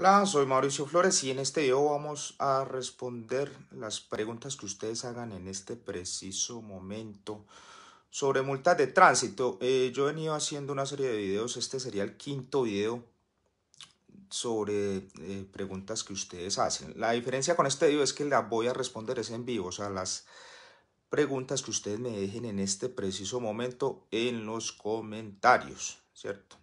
Hola, soy Mauricio Flores y en este video vamos a responder las preguntas que ustedes hagan en este preciso momento sobre multas de tránsito. Eh, yo he venido haciendo una serie de videos, este sería el quinto video sobre eh, preguntas que ustedes hacen. La diferencia con este video es que la voy a responder en vivo, o sea, las preguntas que ustedes me dejen en este preciso momento en los comentarios, ¿cierto?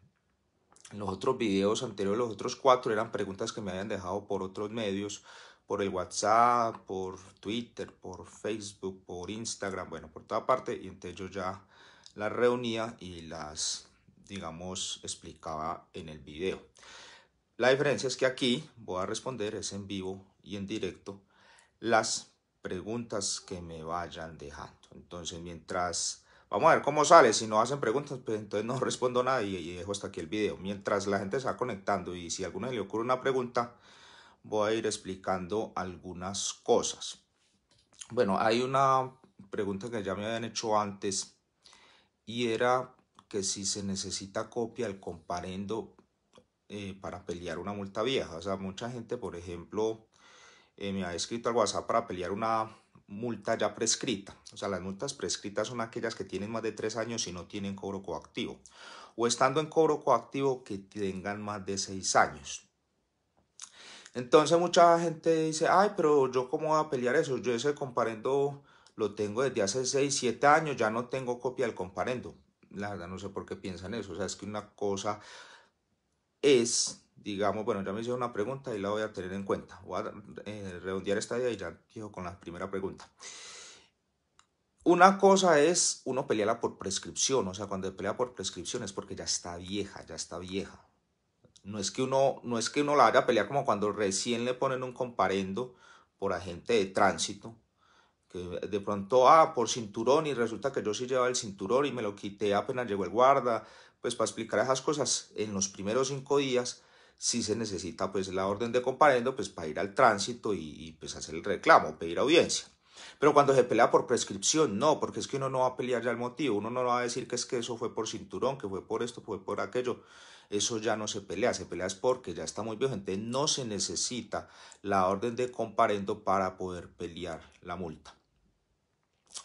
los otros videos anteriores, los otros cuatro, eran preguntas que me habían dejado por otros medios, por el WhatsApp, por Twitter, por Facebook, por Instagram, bueno, por toda parte. Y entonces yo ya las reunía y las, digamos, explicaba en el video. La diferencia es que aquí voy a responder, es en vivo y en directo, las preguntas que me vayan dejando. Entonces, mientras Vamos a ver cómo sale. Si no hacen preguntas, pues entonces no respondo nada y, dejo hasta aquí el video. Mientras la gente se va conectando y si a alguna le ocurre una pregunta, voy a ir explicando algunas cosas. Bueno, hay una pregunta que ya me habían hecho antes y era que si se necesita copia al comparendo eh, para pelear una multa vieja. O sea, mucha gente, por ejemplo, eh, me ha escrito al WhatsApp para pelear una multa ya prescrita. O sea, las multas prescritas son aquellas que tienen más de tres años y no tienen cobro coactivo. O estando en cobro coactivo que tengan más de seis años. Entonces mucha gente dice, ay, pero yo cómo voy a pelear eso. Yo ese comparendo lo tengo desde hace 6, 7 años, ya no tengo copia del comparendo. La verdad no sé por qué piensan eso. O sea, es que una cosa es digamos, bueno, ya me hizo una pregunta y la voy a tener en cuenta. Voy a eh, redondear esta idea y ya digo con la primera pregunta. Una cosa es uno pelearla por prescripción, o sea, cuando pelea por prescripción es porque ya está vieja, ya está vieja. No es que uno, no es que uno la haya a pelear como cuando recién le ponen un comparendo por agente de tránsito, que de pronto, ah, por cinturón y resulta que yo sí llevaba el cinturón y me lo quité apenas llegó el guarda. Pues para explicar esas cosas, en los primeros cinco días si se necesita pues la orden de comparendo pues para ir al tránsito y, pues hacer el reclamo, pedir audiencia. Pero cuando se pelea por prescripción, no, porque es que uno no va a pelear ya el motivo, uno no va a decir que es que eso fue por cinturón, que fue por esto, fue por aquello. Eso ya no se pelea, se pelea es porque ya está muy viejo, Gente, no se necesita la orden de comparendo para poder pelear la multa.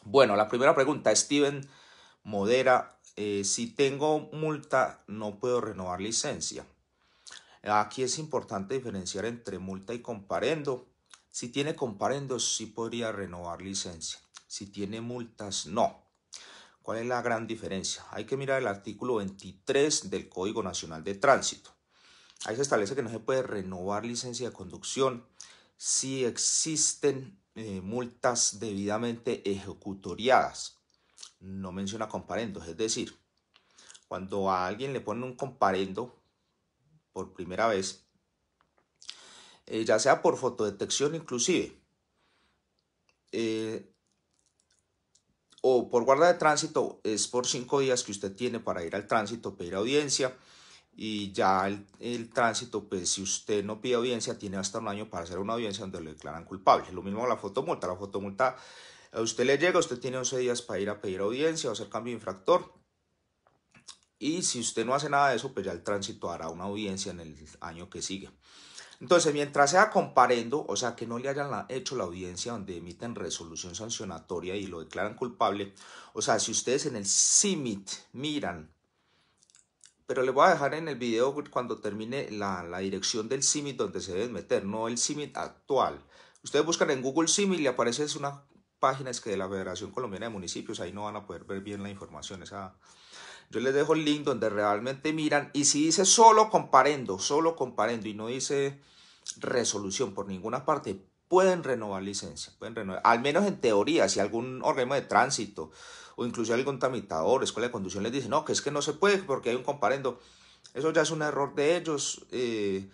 Bueno, la primera pregunta, Steven Modera, eh, si tengo multa no puedo renovar licencia. Aquí es importante diferenciar entre multa y comparendo. Si tiene comparendo, sí podría renovar licencia. Si tiene multas, no. ¿Cuál es la gran diferencia? Hay que mirar el artículo 23 del Código Nacional de Tránsito. Ahí se establece que no se puede renovar licencia de conducción si existen eh, multas debidamente ejecutoriadas. No menciona comparendos, es decir, cuando a alguien le ponen un comparendo, por primera vez, eh, ya sea por fotodetección inclusive, eh, o por guarda de tránsito, es por cinco días que usted tiene para ir al tránsito, pedir audiencia, y ya el, tránsito, pues si usted no pide audiencia, tiene hasta un año para hacer una audiencia donde le declaran culpable. Lo mismo la fotomulta, la fotomulta a usted le llega, usted tiene 11 días para ir a pedir audiencia o hacer cambio de infractor, y si usted no hace nada de eso, pues ya el tránsito hará una audiencia en el año que sigue. Entonces, mientras sea comparendo, o sea, que no le hayan hecho la audiencia donde emiten resolución sancionatoria y lo declaran culpable, o sea, si ustedes en el CIMIT miran, pero les voy a dejar en el video cuando termine la, dirección del CIMIT donde se deben meter, no el CIMIT actual. Ustedes buscan en Google CIMIT y le aparece una página es que de la Federación Colombiana de Municipios, ahí no van a poder ver bien la información, esa... Yo les dejo el link donde realmente miran. Y si dice solo comparendo, solo comparendo y no dice resolución por ninguna parte, pueden renovar licencia. Pueden renovar, al menos en teoría, si algún organismo de tránsito o incluso algún tramitador, escuela de conducción les dice, no, que es que no se puede porque hay un comparendo. Eso ya es un error de ellos. Eh,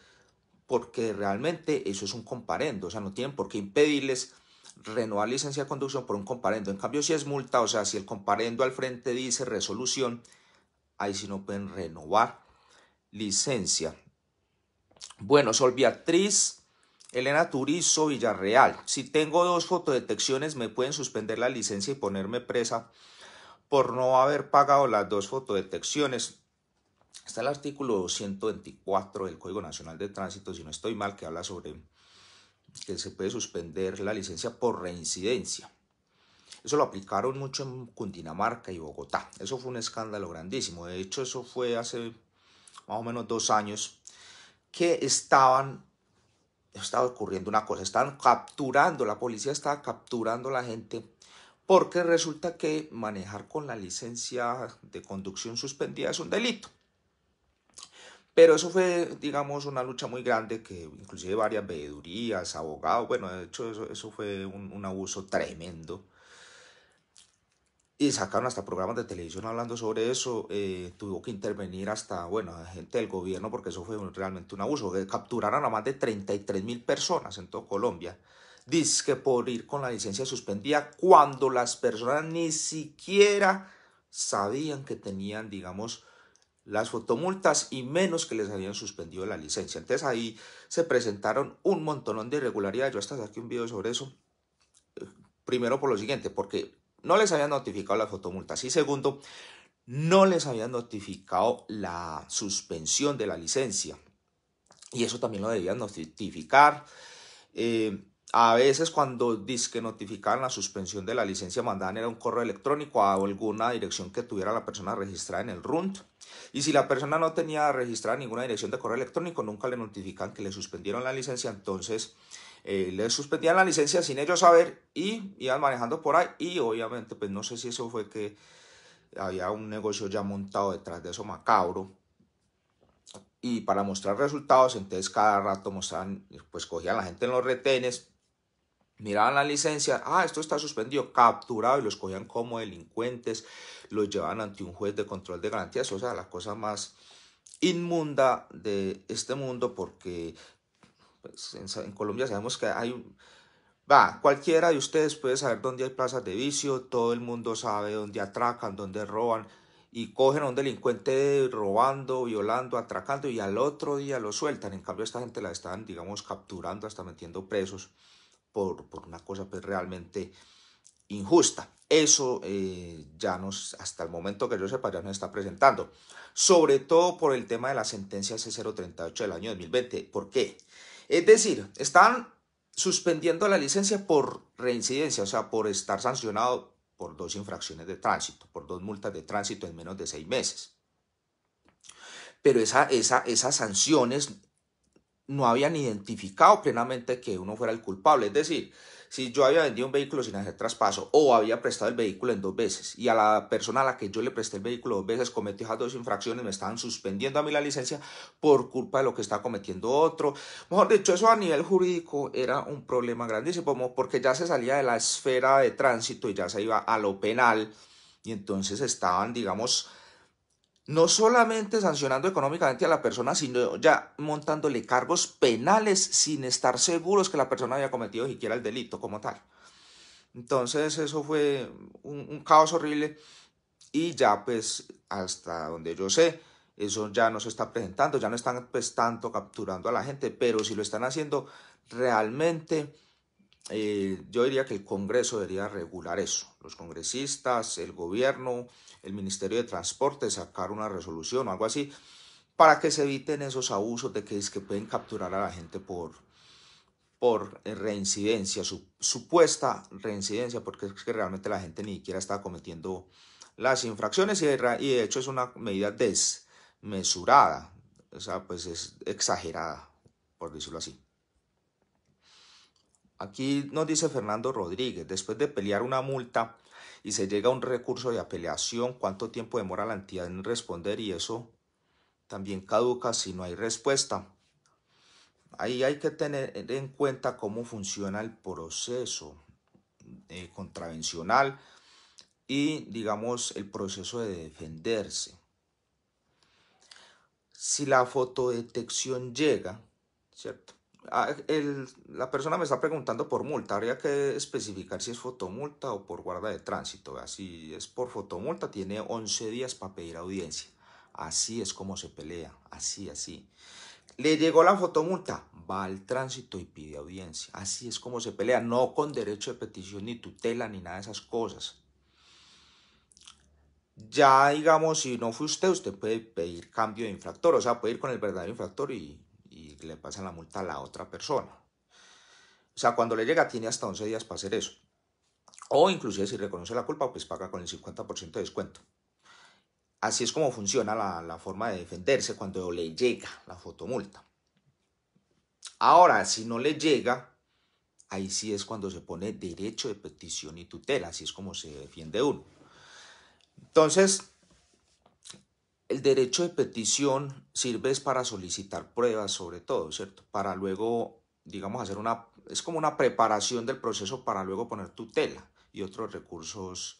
porque realmente eso es un comparendo, o sea, no tienen por qué impedirles renovar licencia de conducción por un comparendo. En cambio, si es multa, o sea, si el comparendo al frente dice resolución, Ahí sí no pueden renovar licencia. Bueno, Sol Beatriz Elena Turizo Villarreal. Si tengo dos fotodetecciones, me pueden suspender la licencia y ponerme presa por no haber pagado las dos fotodetecciones. Está el artículo 124 del Código Nacional de Tránsito, si no estoy mal, que habla sobre que se puede suspender la licencia por reincidencia. Eso lo aplicaron mucho en Cundinamarca y Bogotá. Eso fue un escándalo grandísimo. De hecho, eso fue hace más o menos dos años que estaban estaba ocurriendo una cosa, estaban capturando, la policía estaba capturando a la gente porque resulta que manejar con la licencia de conducción suspendida es un delito. Pero eso fue, digamos, una lucha muy grande que inclusive varias veedurías, abogados, bueno, de hecho eso, fue un, abuso tremendo y sacaron hasta programas de televisión hablando sobre eso. Eh, tuvo que intervenir hasta, bueno, gente del gobierno porque eso fue realmente un abuso. Que capturaron a más de 33.000 personas en todo Colombia. Dice que por ir con la licencia suspendida cuando las personas ni siquiera sabían que tenían, digamos, las fotomultas y menos que les habían suspendido la licencia. Entonces ahí se presentaron un montonón de irregularidades. Yo hasta aquí un video sobre eso. Eh, primero por lo siguiente, porque no les habían notificado las fotomultas y segundo, no les habían notificado la suspensión de la licencia. Y eso también lo debían notificar. Eh, a veces cuando que notificaban la suspensión de la licencia, mandaban era un correo electrónico a alguna dirección que tuviera la persona registrada en el RUNT. Y si la persona no tenía registrada ninguna dirección de correo electrónico, nunca le notifican que le suspendieron la licencia, entonces eh, les suspendían la licencia sin ellos saber y iban manejando por ahí y obviamente pues no sé si eso fue que había un negocio ya montado detrás de eso macabro y para mostrar resultados entonces cada rato mostraban pues cogían a la gente en los retenes miraban la licencia, ah, esto está suspendido, capturado y los cogían como delincuentes, los llevaban ante un juez de control de garantías, o sea, la cosa más inmunda de este mundo porque pues, en, Colombia sabemos que hay... Va, cualquiera de ustedes puede saber dónde hay plazas de vicio, todo el mundo sabe dónde atracan, dónde roban y cogen a un delincuente robando, violando, atracando y al otro día lo sueltan. En cambio, esta gente la están, digamos, capturando, hasta metiendo presos por, por una cosa pues, realmente injusta. Eso eh, ya nos, hasta el momento que yo sepa, ya nos está presentando. Sobre todo por el tema de la sentencia C038 del año 2020. ¿Por qué? Es decir, están suspendiendo la licencia por reincidencia, o sea, por estar sancionado por dos infracciones de tránsito, por dos multas de tránsito en menos de seis meses. Pero esas sanciones no habían identificado plenamente que uno fuera el culpable. Es decir, si yo había vendido un vehículo sin hacer traspaso o había prestado el vehículo en dos veces y a la persona a la que yo le presté el vehículo dos veces cometió esas dos infracciones, me estaban suspendiendo a mí la licencia por culpa de lo que está cometiendo otro. Mejor dicho, eso a nivel jurídico era un problema grandísimo porque ya se salía de la esfera de tránsito y ya se iba a lo penal y entonces estaban, digamos, no solamente sancionando económicamente a la persona, sino ya montándole cargos penales sin estar seguros que la persona había cometido siquiera el delito como tal. Entonces eso fue un, un caos horrible y ya pues hasta donde yo sé, eso ya no se está presentando, ya no están pues tanto capturando a la gente, pero si lo están haciendo realmente eh, yo diría que el Congreso debería regular eso. Los congresistas, el gobierno, el Ministerio de Transporte, sacar una resolución o algo así, para que se eviten esos abusos de que, es que pueden capturar a la gente por, por eh, reincidencia, su, supuesta reincidencia, porque es que realmente la gente ni siquiera está cometiendo las infracciones y de, y de hecho es una medida desmesurada, o sea, pues es exagerada, por decirlo así. Aquí nos dice Fernando Rodríguez, después de pelear una multa y se llega a un recurso de apelación, ¿cuánto tiempo demora la entidad en responder? Y eso también caduca si no hay respuesta. Ahí hay que tener en cuenta cómo funciona el proceso eh, contravencional y, digamos, el proceso de defenderse. Si la fotodetección llega, ¿cierto? Ah, el, la persona me está preguntando por multa, habría que especificar si es fotomulta o por guarda de tránsito. así es por fotomulta, tiene 11 días para pedir audiencia. Así es como se pelea, así, así. Le llegó la fotomulta, va al tránsito y pide audiencia. Así es como se pelea, no con derecho de petición ni tutela ni nada de esas cosas. Ya digamos, si no fue usted, usted puede pedir cambio de infractor, o sea, puede ir con el verdadero infractor y le pasen la multa a la otra persona. O sea, cuando le llega tiene hasta 11 días para hacer eso. O inclusive si reconoce la culpa, pues paga con el 50% de descuento. Así es como funciona la, la, forma de defenderse cuando le llega la fotomulta. Ahora, si no le llega, ahí sí es cuando se pone derecho de petición y tutela, así es como se defiende uno. Entonces, el derecho de petición sirve para solicitar pruebas sobre todo, ¿cierto? Para luego, digamos, hacer una, es como una preparación del proceso para luego poner tutela y otros recursos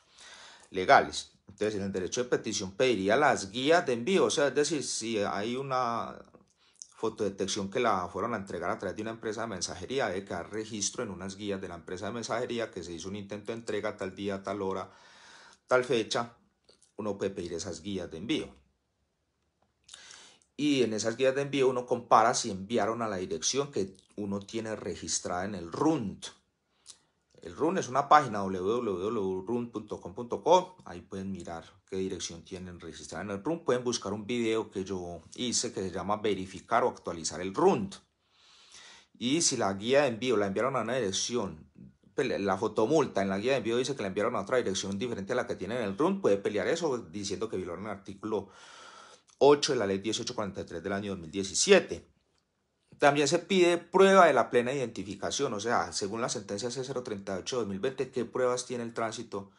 legales. Entonces, en el derecho de petición pediría las guías de envío, o sea, es decir, si hay una fotodetección que la fueron a entregar a través de una empresa de mensajería, debe quedar registro en unas guías de la empresa de mensajería que se hizo un intento de entrega tal día, tal hora, tal fecha, uno puede pedir esas guías de envío y en esas guías de envío uno compara si enviaron a la dirección que uno tiene registrada en el RUNT. El RUNT es una página www.runt.com.co. Ahí pueden mirar qué dirección tienen registrada en el RUNT. Pueden buscar un video que yo hice que se llama verificar o actualizar el RUNT. Y si la guía de envío la enviaron a una dirección, pues, la fotomulta en la guía de envío dice que la enviaron a otra dirección diferente a la que tienen en el RUNT, puede pelear eso diciendo que violaron el artículo 8 de la ley 1843 del año 2017. También se pide prueba de la plena identificación, o sea, según la sentencia C038-2020, qué pruebas tiene el tránsito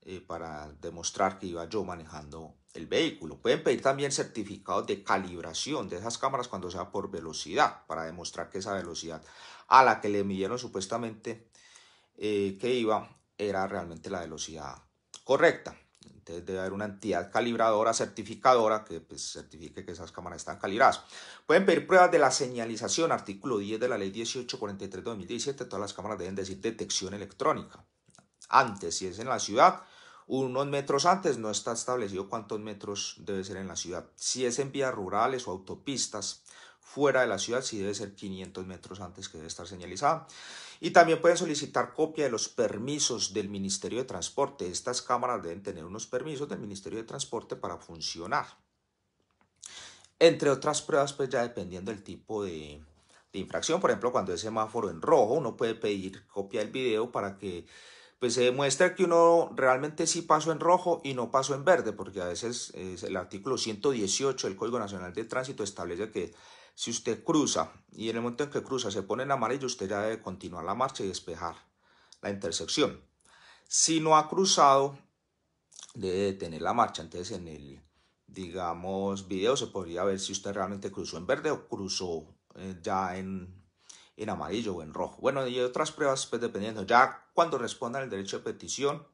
eh, para demostrar que iba yo manejando el vehículo. Pueden pedir también certificados de calibración de esas cámaras cuando sea por velocidad, para demostrar que esa velocidad a la que le midieron supuestamente eh, que iba era realmente la velocidad correcta. Entonces debe haber una entidad calibradora, certificadora, que pues, certifique que esas cámaras están calibradas. Pueden pedir pruebas de la señalización, artículo 10 de la ley 1843-2017, todas las cámaras deben decir detección electrónica. Antes, si es en la ciudad, unos metros antes no está establecido cuántos metros debe ser en la ciudad. Si es en vías rurales o autopistas, fuera de la ciudad, sí debe ser 500 metros antes que debe estar señalizada. Y también pueden solicitar copia de los permisos del Ministerio de Transporte. Estas cámaras deben tener unos permisos del Ministerio de Transporte para funcionar. Entre otras pruebas, pues ya dependiendo del tipo de, infracción, por ejemplo, cuando es semáforo en rojo, uno puede pedir copia del video para que pues se demuestre que uno realmente sí pasó en rojo y no pasó en verde, porque a veces eh, el artículo 118 del Código Nacional de Tránsito establece que si usted cruza y en el momento en que cruza se pone en amarillo, usted ya debe continuar la marcha y despejar la intersección. Si no ha cruzado, debe detener la marcha. Entonces en el, digamos, video se podría ver si usted realmente cruzó en verde o cruzó eh, ya en, amarillo o en rojo. Bueno, y otras pruebas, pues dependiendo. Ya cuando respondan el derecho de petición,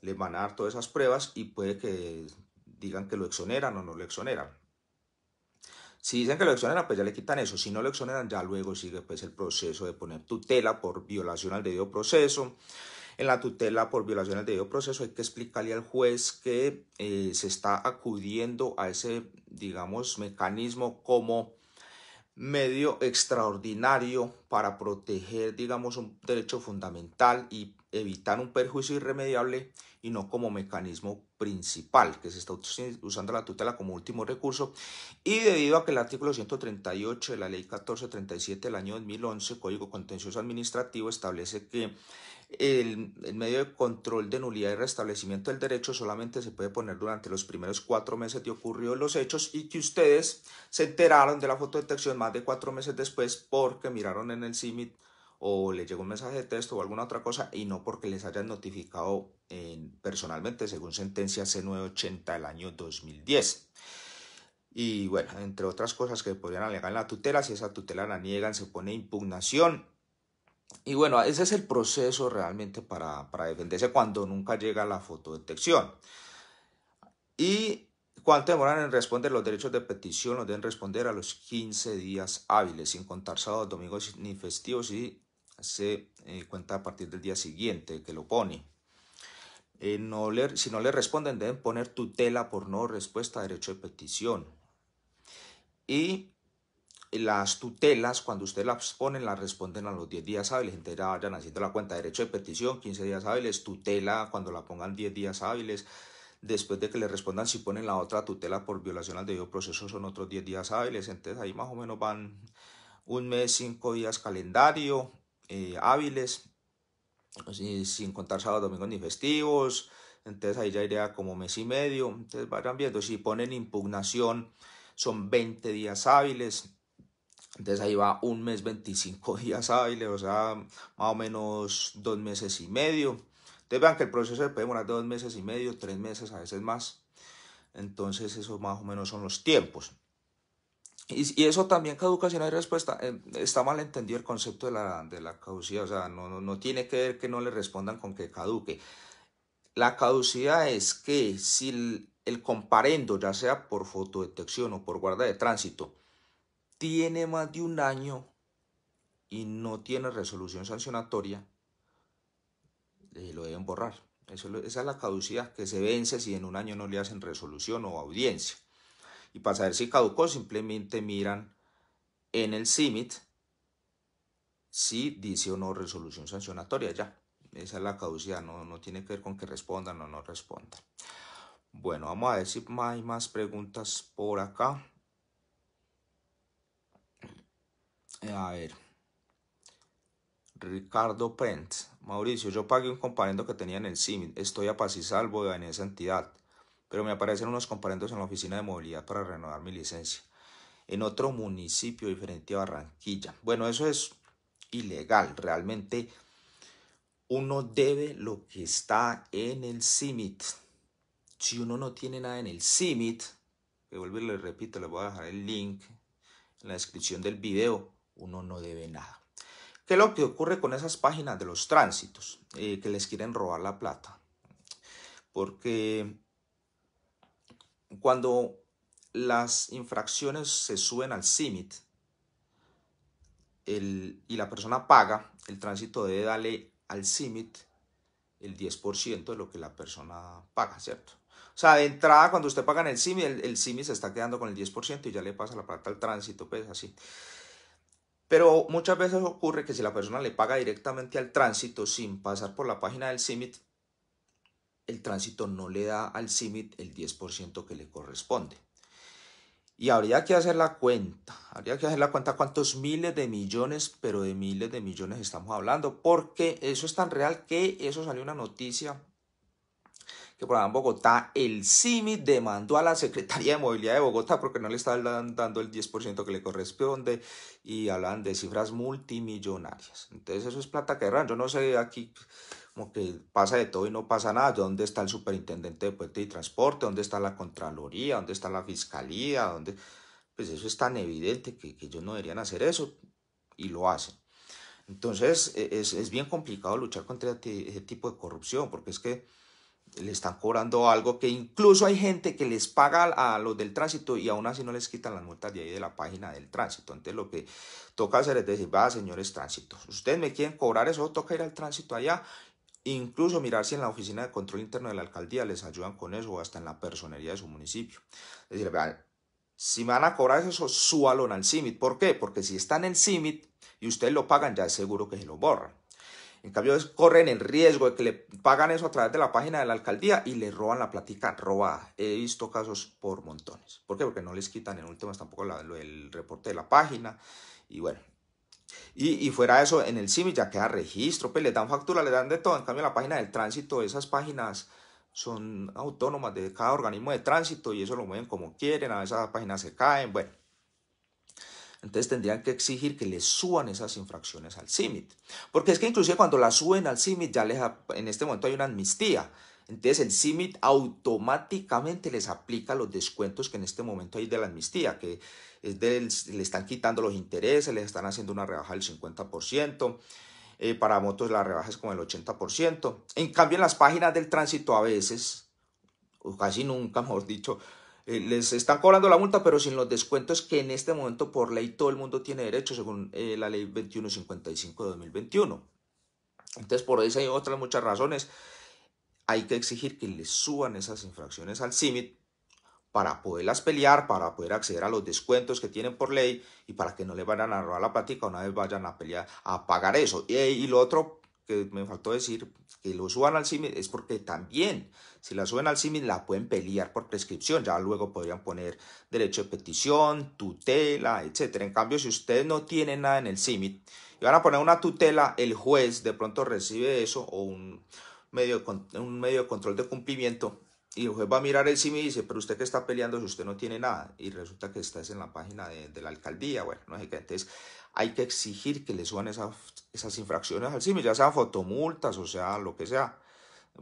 le van a dar todas esas pruebas y puede que digan que lo exoneran o no lo exoneran. Si dicen que lo exoneran, pues ya le quitan eso. Si no lo exoneran, ya luego sigue pues, el proceso de poner tutela por violación al debido proceso. En la tutela por violación al debido proceso hay que explicarle al juez que eh, se está acudiendo a ese, digamos, mecanismo como medio extraordinario para proteger, digamos, un derecho fundamental y evitar un perjuicio irremediable y no como mecanismo principal, que se está usando la tutela como último recurso, y debido a que el artículo 138 de la Ley 1437 del año 2011, Código Contencioso Administrativo, establece que el, medio de control de nulidad y restablecimiento del derecho solamente se puede poner durante los primeros cuatro meses de ocurrido los hechos y que ustedes se enteraron de la fotodetección más de cuatro meses después porque miraron en el CIMIT o le llegó un mensaje de texto o alguna otra cosa y no porque les hayan notificado personalmente según sentencia C980 del año 2010. Y bueno, entre otras cosas que podrían alegar en la tutela, si esa tutela la niegan, se pone impugnación. Y bueno, ese es el proceso realmente para, para defenderse cuando nunca llega la fotodetección. Y cuánto demoran en responder los derechos de petición, los deben responder a los 15 días hábiles, sin contar sábados, domingos ni festivos y se eh, cuenta a partir del día siguiente que lo pone. Eh, si no le responden, deben poner tutela por no respuesta derecho de petición. Y las tutelas, cuando usted las pone, las responden a los 10 días hábiles. Entonces ya vayan haciendo la cuenta. Derecho de petición, 15 días hábiles. Tutela, cuando la pongan 10 días hábiles. Después de que le respondan, si ponen la otra tutela por violación al debido proceso, son otros 10 días hábiles. Entonces ahí más o menos van un mes, 5 días calendario. Eh, hábiles, sin, sin contar sábados, domingos ni festivos. Entonces ahí ya iría como mes y medio. Entonces vayan viendo. Si ponen impugnación, son 20 días hábiles. Entonces ahí va un mes, 25 días hábiles, o sea, más o menos dos meses y medio. Entonces vean que el proceso se puede demorar dos meses y medio, tres meses, a veces más. Entonces esos más o menos son los tiempos. Y, eso también caduca si no hay respuesta. Eh, está mal entendido el concepto de la, de caducidad. O sea, no, no, tiene que ver que no le respondan con que caduque. La caducidad es que si el, comparendo, ya sea por fotodetección o por guarda de tránsito, tiene más de un año y no tiene resolución sancionatoria, eh, lo deben borrar. Eso, esa es la caducidad que se vence si en un año no le hacen resolución o audiencia y para saber si caducó simplemente miran en el CIMIT si dice o no resolución sancionatoria ya. Esa es la caducidad, no, tiene que ver con que respondan o no respondan. Bueno, vamos a ver si hay más preguntas por acá. A ver. Ricardo Pent. Mauricio, yo pagué un comparendo que tenía en el CIMIT. Estoy a paz y salvo en esa entidad pero me aparecen unos comparendos en la oficina de movilidad para renovar mi licencia, en otro municipio diferente a Barranquilla. Bueno, eso es ilegal, realmente uno debe lo que está en el CIMIT. Si uno no tiene nada en el CIMIT, que vuelvo y repito, le voy a dejar el link en la descripción del video, uno no debe nada. ¿Qué es lo que ocurre con esas páginas de los tránsitos eh, que les quieren robar la plata? Porque cuando las infracciones se suben al CIMIT y la persona paga, el tránsito debe darle al CIMIT el 10% de lo que la persona paga, ¿cierto? O sea, de entrada, cuando usted paga en el CIMIT, el, CIMIT se está quedando con el 10% y ya le pasa la plata al tránsito, pues así. Pero muchas veces ocurre que si la persona le paga directamente al tránsito sin pasar por la página del CIMIT, el tránsito no le da al CIMIT el 10% que le corresponde. Y habría que hacer la cuenta, habría que hacer la cuenta cuántos miles de millones, pero de miles de millones estamos hablando, porque eso es tan real que eso salió una noticia que por ejemplo en Bogotá el CIMIT demandó a la Secretaría de Movilidad de Bogotá porque no le estaban dando el 10% que le corresponde y hablan de cifras multimillonarias. Entonces eso es plata que erran. Yo no sé aquí como que pasa de todo y no pasa nada. ¿Dónde está el superintendente de puente y transporte? ¿Dónde está la Contraloría? ¿Dónde está la Fiscalía? ¿Dónde? Pues eso es tan evidente que, ellos no deberían hacer eso y lo hacen. Entonces e, es, bien complicado luchar contra ese tipo de corrupción porque es que le están cobrando algo que incluso hay gente que les paga a los del tránsito y aún así no les quitan las multas de ahí de la página del tránsito. Entonces lo que toca hacer es decir, va señores tránsito. ustedes me quieren cobrar eso, toca ir al tránsito allá Incluso mirar si en la oficina de control interno de la alcaldía les ayudan con eso o hasta en la personería de su municipio. Es decir, vean, si me van a cobrar eso, súbalo al CIMIT. ¿Por qué? Porque si están en CIMIT y ustedes lo pagan, ya es seguro que se lo borran. En cambio, corren el riesgo de que le pagan eso a través de la página de la alcaldía y le roban la platica robada. He visto casos por montones. ¿Por qué? Porque no les quitan en últimas tampoco el reporte de la página. Y bueno, y, fuera eso, en el CIMI ya queda registro, pues les dan factura, le dan de todo. En cambio, la página del tránsito, esas páginas son autónomas de cada organismo de tránsito y eso lo mueven como quieren, a veces páginas se caen, bueno. Entonces tendrían que exigir que le suban esas infracciones al CIMIT. Porque es que inclusive cuando las suben al CIMIT, ya les, en este momento hay una amnistía. Entonces el CIMIT automáticamente les aplica los descuentos que en este momento hay de la amnistía, que le están quitando los intereses, les están haciendo una rebaja del 50%, eh, para motos la rebaja es como el 80%. En cambio en las páginas del tránsito a veces, o casi nunca, mejor dicho, eh, les están cobrando la multa, pero sin los descuentos que en este momento por ley todo el mundo tiene derecho, según eh, la ley 2155 de 2021. Entonces por eso hay otras muchas razones hay que exigir que le suban esas infracciones al CIMIT para poderlas pelear, para poder acceder a los descuentos que tienen por ley y para que no le vayan a robar la plática una vez vayan a pelear, a pagar eso. Y, y lo otro que me faltó decir, que lo suban al CIMIT es porque también, si la suben al CIMIT, la pueden pelear por prescripción. Ya luego podrían poner derecho de petición, tutela, etc. En cambio, si ustedes no tienen nada en el CIMIT y van a poner una tutela, el juez de pronto recibe eso o un medio, un medio de control de cumplimiento y el juez va a mirar el CIMI y dice, pero usted que está peleando si usted no tiene nada. Y resulta que está en la página de, la alcaldía, bueno, no sé qué. Entonces hay que exigir que le suban esas, esas infracciones al CIMI, ya sea fotomultas o sea lo que sea.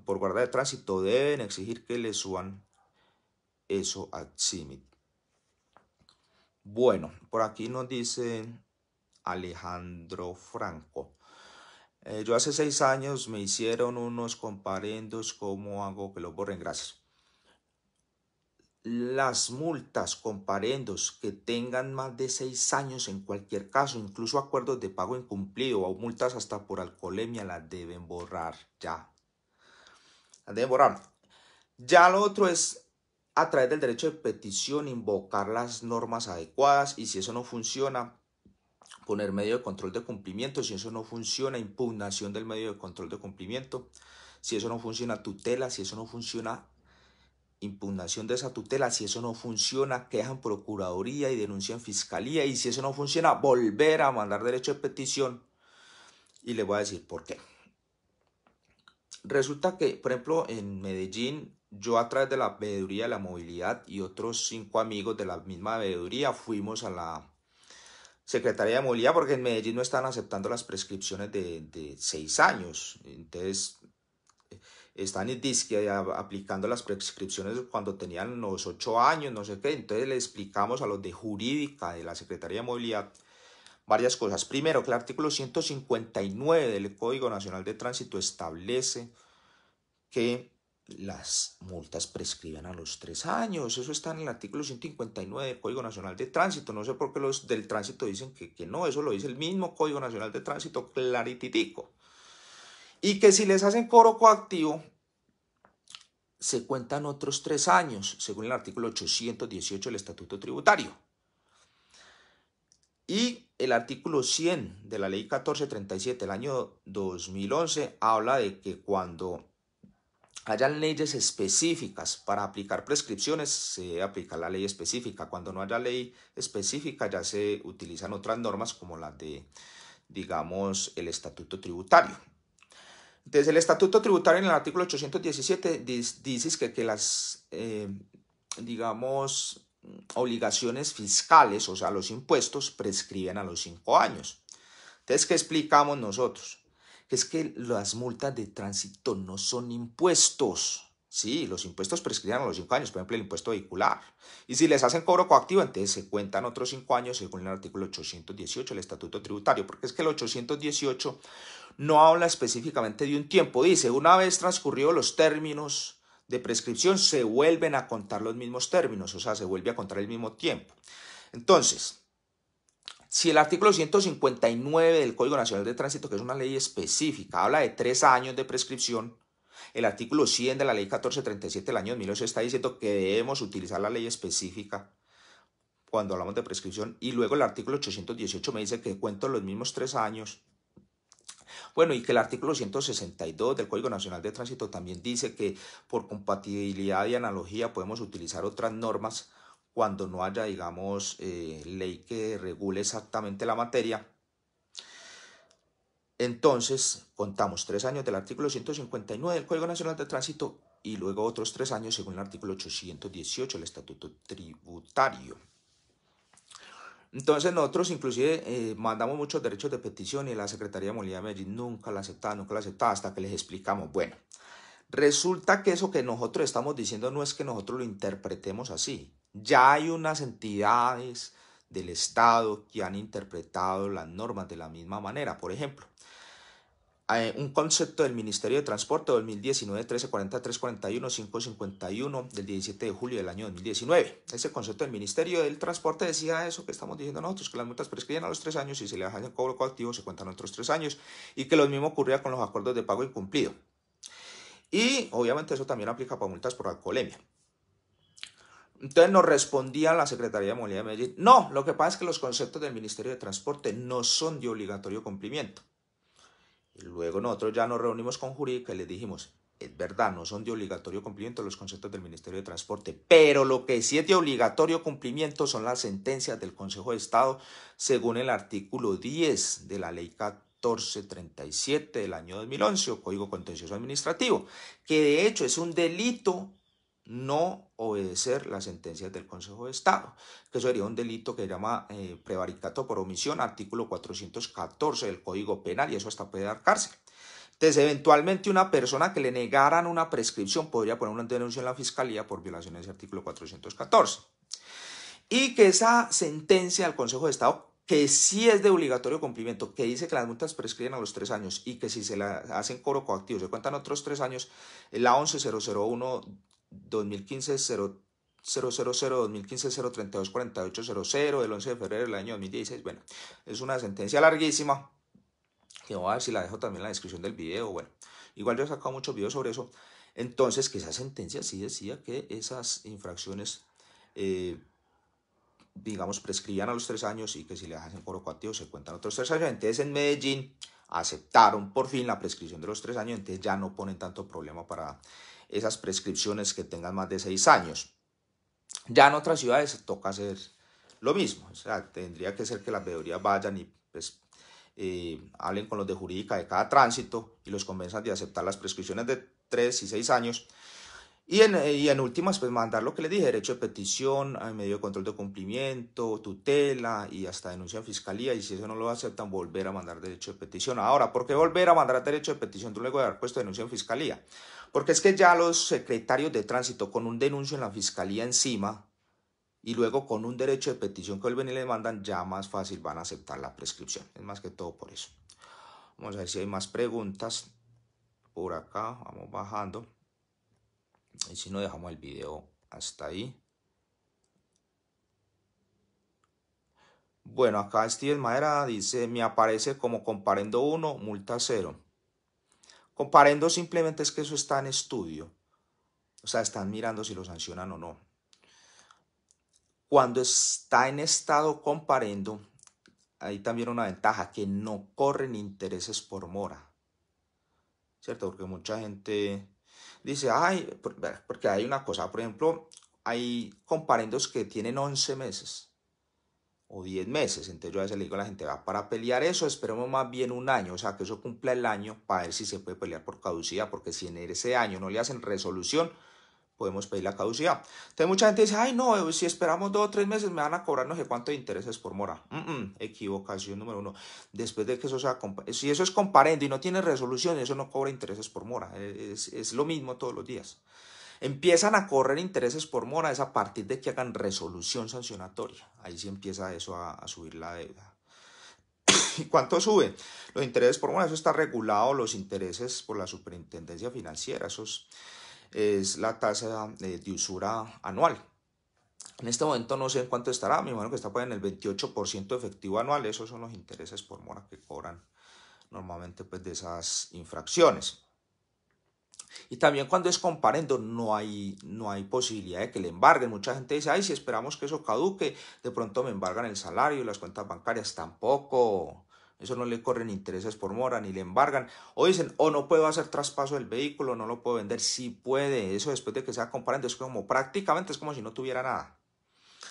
Por guarda de tránsito deben exigir que le suban eso al CIMI. Bueno, por aquí nos dice Alejandro Franco. Eh, yo hace seis años me hicieron unos comparendos cómo hago que los borren. Gracias. Las multas comparendos que tengan más de seis años en cualquier caso, incluso acuerdos de pago incumplido o multas hasta por alcoholemia, las deben borrar ya. Las deben borrar. Ya lo otro es a través del derecho de petición invocar las normas adecuadas y si eso no funciona, Poner medio de control de cumplimiento. Si eso no funciona, impugnación del medio de control de cumplimiento. Si eso no funciona, tutela. Si eso no funciona, impugnación de esa tutela. Si eso no funciona, quejan Procuraduría y denuncian Fiscalía. Y si eso no funciona, volver a mandar derecho de petición. Y les voy a decir por qué. Resulta que, por ejemplo, en Medellín, yo a través de la veeduría de la movilidad y otros cinco amigos de la misma veeduría fuimos a la Secretaría de Movilidad, porque en Medellín no están aceptando las prescripciones de, seis años. Entonces, eh, están en aplicando las prescripciones cuando tenían los ocho años, no sé qué. Entonces, le explicamos a los de jurídica de la Secretaría de Movilidad varias cosas. Primero, que el artículo 159 del Código Nacional de Tránsito establece que las multas prescriben a los tres años. Eso está en el artículo 159 del Código Nacional de Tránsito. No sé por qué los del tránsito dicen que, que no. Eso lo dice el mismo Código Nacional de Tránsito clarititico. Y que si les hacen coro coactivo, se cuentan otros tres años, según el artículo 818 del Estatuto Tributario. Y el artículo 100 de la Ley 1437 del año 2011 habla de que cuando hayan leyes específicas para aplicar prescripciones, se aplica la ley específica. Cuando no haya ley específica, ya se utilizan otras normas como las de, digamos, el estatuto tributario. Desde el estatuto tributario en el artículo 817 dices que, las, eh, digamos, obligaciones fiscales, o sea, los impuestos, prescriben a los cinco años. Entonces, ¿qué explicamos nosotros? es que las multas de tránsito no son impuestos. Sí, los impuestos prescribían a los cinco años, por ejemplo, el impuesto vehicular. Y si les hacen cobro coactivo, entonces se cuentan otros cinco años según el artículo 818 del Estatuto Tributario, porque es que el 818 no habla específicamente de un tiempo. Dice, una vez transcurridos los términos de prescripción, se vuelven a contar los mismos términos, o sea, se vuelve a contar el mismo tiempo. Entonces, si el artículo 159 del Código Nacional de Tránsito, que es una ley específica, habla de tres años de prescripción, el artículo 100 de la ley 1437 del año se está diciendo que debemos utilizar la ley específica cuando hablamos de prescripción. Y luego el artículo 818 me dice que cuento los mismos tres años. Bueno, y que el artículo 162 del Código Nacional de Tránsito también dice que por compatibilidad y analogía podemos utilizar otras normas cuando no haya, digamos, eh, ley que regule exactamente la materia. Entonces, contamos tres años del artículo 159 del Código Nacional de Tránsito y luego otros tres años según el artículo 818 del Estatuto Tributario. Entonces nosotros inclusive eh, mandamos muchos derechos de petición y la Secretaría de Movilidad Medellín nunca la aceptaba, nunca la aceptaba hasta que les explicamos, bueno, resulta que eso que nosotros estamos diciendo no es que nosotros lo interpretemos así, ya hay unas entidades del Estado que han interpretado las normas de la misma manera. Por ejemplo, eh, un concepto del Ministerio de Transporte 2019-1340-341-551 del 17 de julio del año 2019. Ese concepto del Ministerio del Transporte decía eso que estamos diciendo nosotros, que las multas prescriben a los tres años y si le bajan el cobro coactivo se cuentan otros tres años y que lo mismo ocurría con los acuerdos de pago incumplido. Y obviamente eso también aplica para multas por alcoholemia. Entonces nos respondía la Secretaría de Movilidad de Medellín, no, lo que pasa es que los conceptos del Ministerio de Transporte no son de obligatorio cumplimiento. luego nosotros ya nos reunimos con Jurídica y les dijimos, es verdad, no son de obligatorio cumplimiento los conceptos del Ministerio de Transporte, pero lo que sí es de obligatorio cumplimiento son las sentencias del Consejo de Estado según el artículo 10 de la Ley 1437 del año 2011 Código Contencioso Administrativo, que de hecho es un delito no obedecer las sentencias del Consejo de Estado, que eso sería un delito que se llama eh, prevaricato por omisión, artículo 414 del Código Penal, y eso hasta puede dar cárcel. Entonces, eventualmente una persona que le negaran una prescripción podría poner una denuncia en la Fiscalía por violación de ese artículo 414. Y que esa sentencia del Consejo de Estado que sí es de obligatorio cumplimiento, que dice que las multas prescriben a los tres años y que si se la hacen coro coactivo se cuentan otros tres años, la 11001 2015 000 000-2015-032-4800 del 11 de febrero del año 2016. Bueno, es una sentencia larguísima que voy a ver si la dejo también en la descripción del video. Bueno, igual yo he sacado muchos videos sobre eso. Entonces, que esa sentencia sí decía que esas infracciones, eh, digamos, prescribían a los tres años y que si le hacen coro coactivo se cuentan otros tres años. Entonces, en Medellín aceptaron por fin la prescripción de los tres años, entonces ya no ponen tanto problema para esas prescripciones que tengan más de seis años. Ya en otras ciudades toca hacer lo mismo, o sea, tendría que ser que las veedurías vayan y pues, eh, hablen con los de jurídica de cada tránsito y los convenzan de aceptar las prescripciones de tres y seis años. Y en, eh, y en, últimas, pues mandar lo que le dije, derecho de petición, eh, medio de control de cumplimiento, tutela y hasta denuncia en fiscalía. Y si eso no lo aceptan, volver a mandar derecho de petición. Ahora, ¿por qué volver a mandar derecho de petición luego de haber puesto denuncia en fiscalía? Porque es que ya los secretarios de tránsito con un denuncio en la fiscalía encima y luego con un derecho de petición que el y le mandan, ya más fácil van a aceptar la prescripción. Es más que todo por eso. Vamos a ver si hay más preguntas. Por acá, vamos bajando. Y si no, dejamos el video hasta ahí. Bueno, acá Steven Madera dice, me aparece como comparendo 1, multa 0. Comparendo simplemente es que eso está en estudio. O sea, están mirando si lo sancionan o no. Cuando está en estado comparendo, hay también una ventaja, que no corren intereses por mora. ¿Cierto? Porque mucha gente dice, ay, porque hay una cosa, por ejemplo, hay comparendos que tienen 11 meses o 10 meses. Entonces yo a veces le digo a la gente, va, para pelear eso esperemos más bien un año, o sea, que eso cumpla el año para ver si se puede pelear por caducidad, porque si en ese año no le hacen resolución, podemos pedir la caducidad. Entonces mucha gente dice, ay no, si esperamos dos o tres meses me van a cobrar no sé cuánto de intereses por mora. equivocación número uno. Después de que eso sea, si eso es comparendo y no tiene resolución, eso no cobra intereses por mora. es lo mismo todos los días. Empiezan a correr intereses por mora es a partir de que hagan resolución sancionatoria. Ahí sí empieza eso a, subir la deuda. ¿Y cuánto sube? Los intereses por mora, eso está regulado, los intereses por la superintendencia financiera, eso es, la tasa de, usura anual. En este momento no sé en cuánto estará, mi hermano que está en el 28% efectivo anual, esos son los intereses por mora que cobran normalmente pues, de esas infracciones. Y también cuando es comparendo, no hay, no hay posibilidad de que le embarguen. Mucha gente dice, ay, si esperamos que eso caduque, de pronto me embargan el salario y las cuentas bancarias tampoco. Eso no le corren intereses por mora, ni le embargan. O dicen, o no puedo hacer traspaso del vehículo, no lo puedo vender. Sí puede, eso después de que sea comparendo, es como prácticamente es como si no tuviera nada.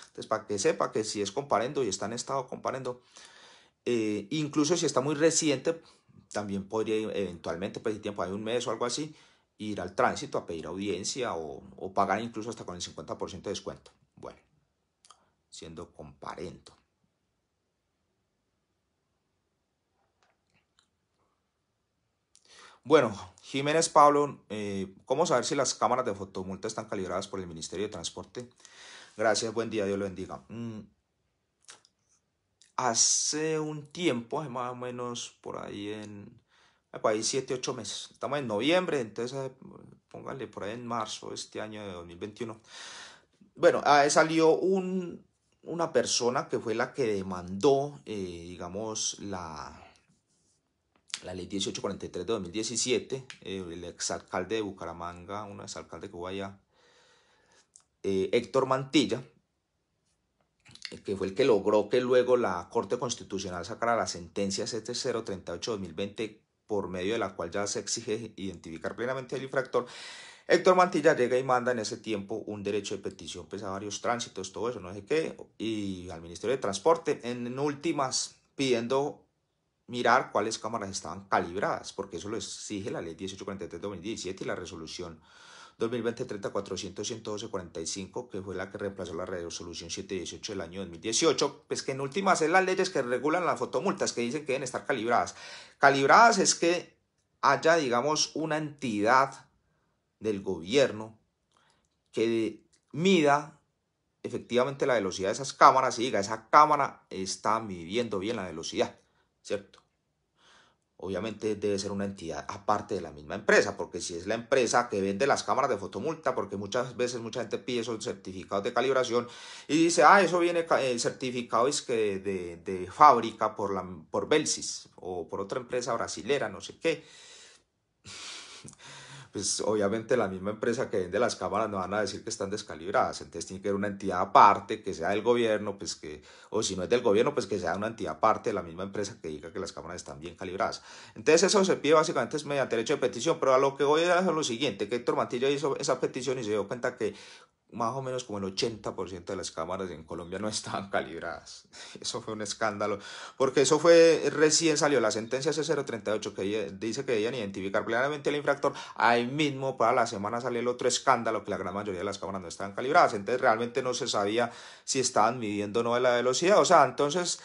Entonces, para que sepa que si es comparendo y está en estado comparendo, eh, incluso si está muy reciente, también podría eventualmente pedir pues, tiempo, de un mes o algo así, ir al tránsito a pedir audiencia o, pagar incluso hasta con el 50% de descuento. Bueno, siendo comparento. Bueno, Jiménez Pablo, eh, ¿cómo saber si las cámaras de fotomulta están calibradas por el Ministerio de Transporte? Gracias, buen día, Dios lo bendiga. Mm, hace un tiempo, más o menos por ahí en Ah, por ahí 7, 8 meses. Estamos en noviembre, entonces eh, póngale por ahí en marzo este año de 2021. Bueno, ah, salió una persona que fue la que demandó, eh, digamos, la, la ley 1843 de 2017, eh, el exalcalde de Bucaramanga, uno exalcalde que fue allá, Héctor Mantilla, que fue el que logró que luego la Corte Constitucional sacara la sentencia 7038-2020 por medio de la cual ya se exige identificar plenamente al infractor, Héctor Mantilla llega y manda en ese tiempo un derecho de petición, pese a varios tránsitos, todo eso, no sé qué, y al Ministerio de Transporte, en últimas, pidiendo mirar cuáles cámaras estaban calibradas, porque eso lo exige la ley 1843-2017 y la resolución 2020 30 4112 45 que fue la que reemplazó la resolución 718 del año 2018, pues que en últimas es las leyes que regulan las fotomultas, que dicen que deben estar calibradas. Calibradas es que haya, digamos, una entidad del gobierno que mida efectivamente la velocidad de esas cámaras y diga, esa cámara está midiendo bien la velocidad, ¿cierto? obviamente debe ser una entidad aparte de la misma empresa, porque si es la empresa que vende las cámaras de fotomulta, porque muchas veces mucha gente pide esos certificados de calibración y dice, ah, eso viene el eh, certificado es que de, fábrica por, la, por Belsis o por otra empresa brasilera, no sé qué pues obviamente la misma empresa que vende las cámaras no van a decir que están descalibradas, entonces tiene que haber una entidad aparte que sea del gobierno, pues que, o si no es del gobierno, pues que sea una entidad aparte de la misma empresa que diga que las cámaras están bien calibradas. Entonces eso se pide básicamente es mediante derecho de petición, pero a lo que voy a hacer es lo siguiente, que Héctor Mantillo hizo esa petición y se dio cuenta que más o menos como el 80% de las cámaras en Colombia no estaban calibradas. Eso fue un escándalo, porque eso fue, recién salió la sentencia C038 que dice que debían identificar plenamente al infractor. Ahí mismo para la semana salió el otro escándalo, que la gran mayoría de las cámaras no estaban calibradas, entonces realmente no se sabía si estaban midiendo o no la velocidad. O sea, entonces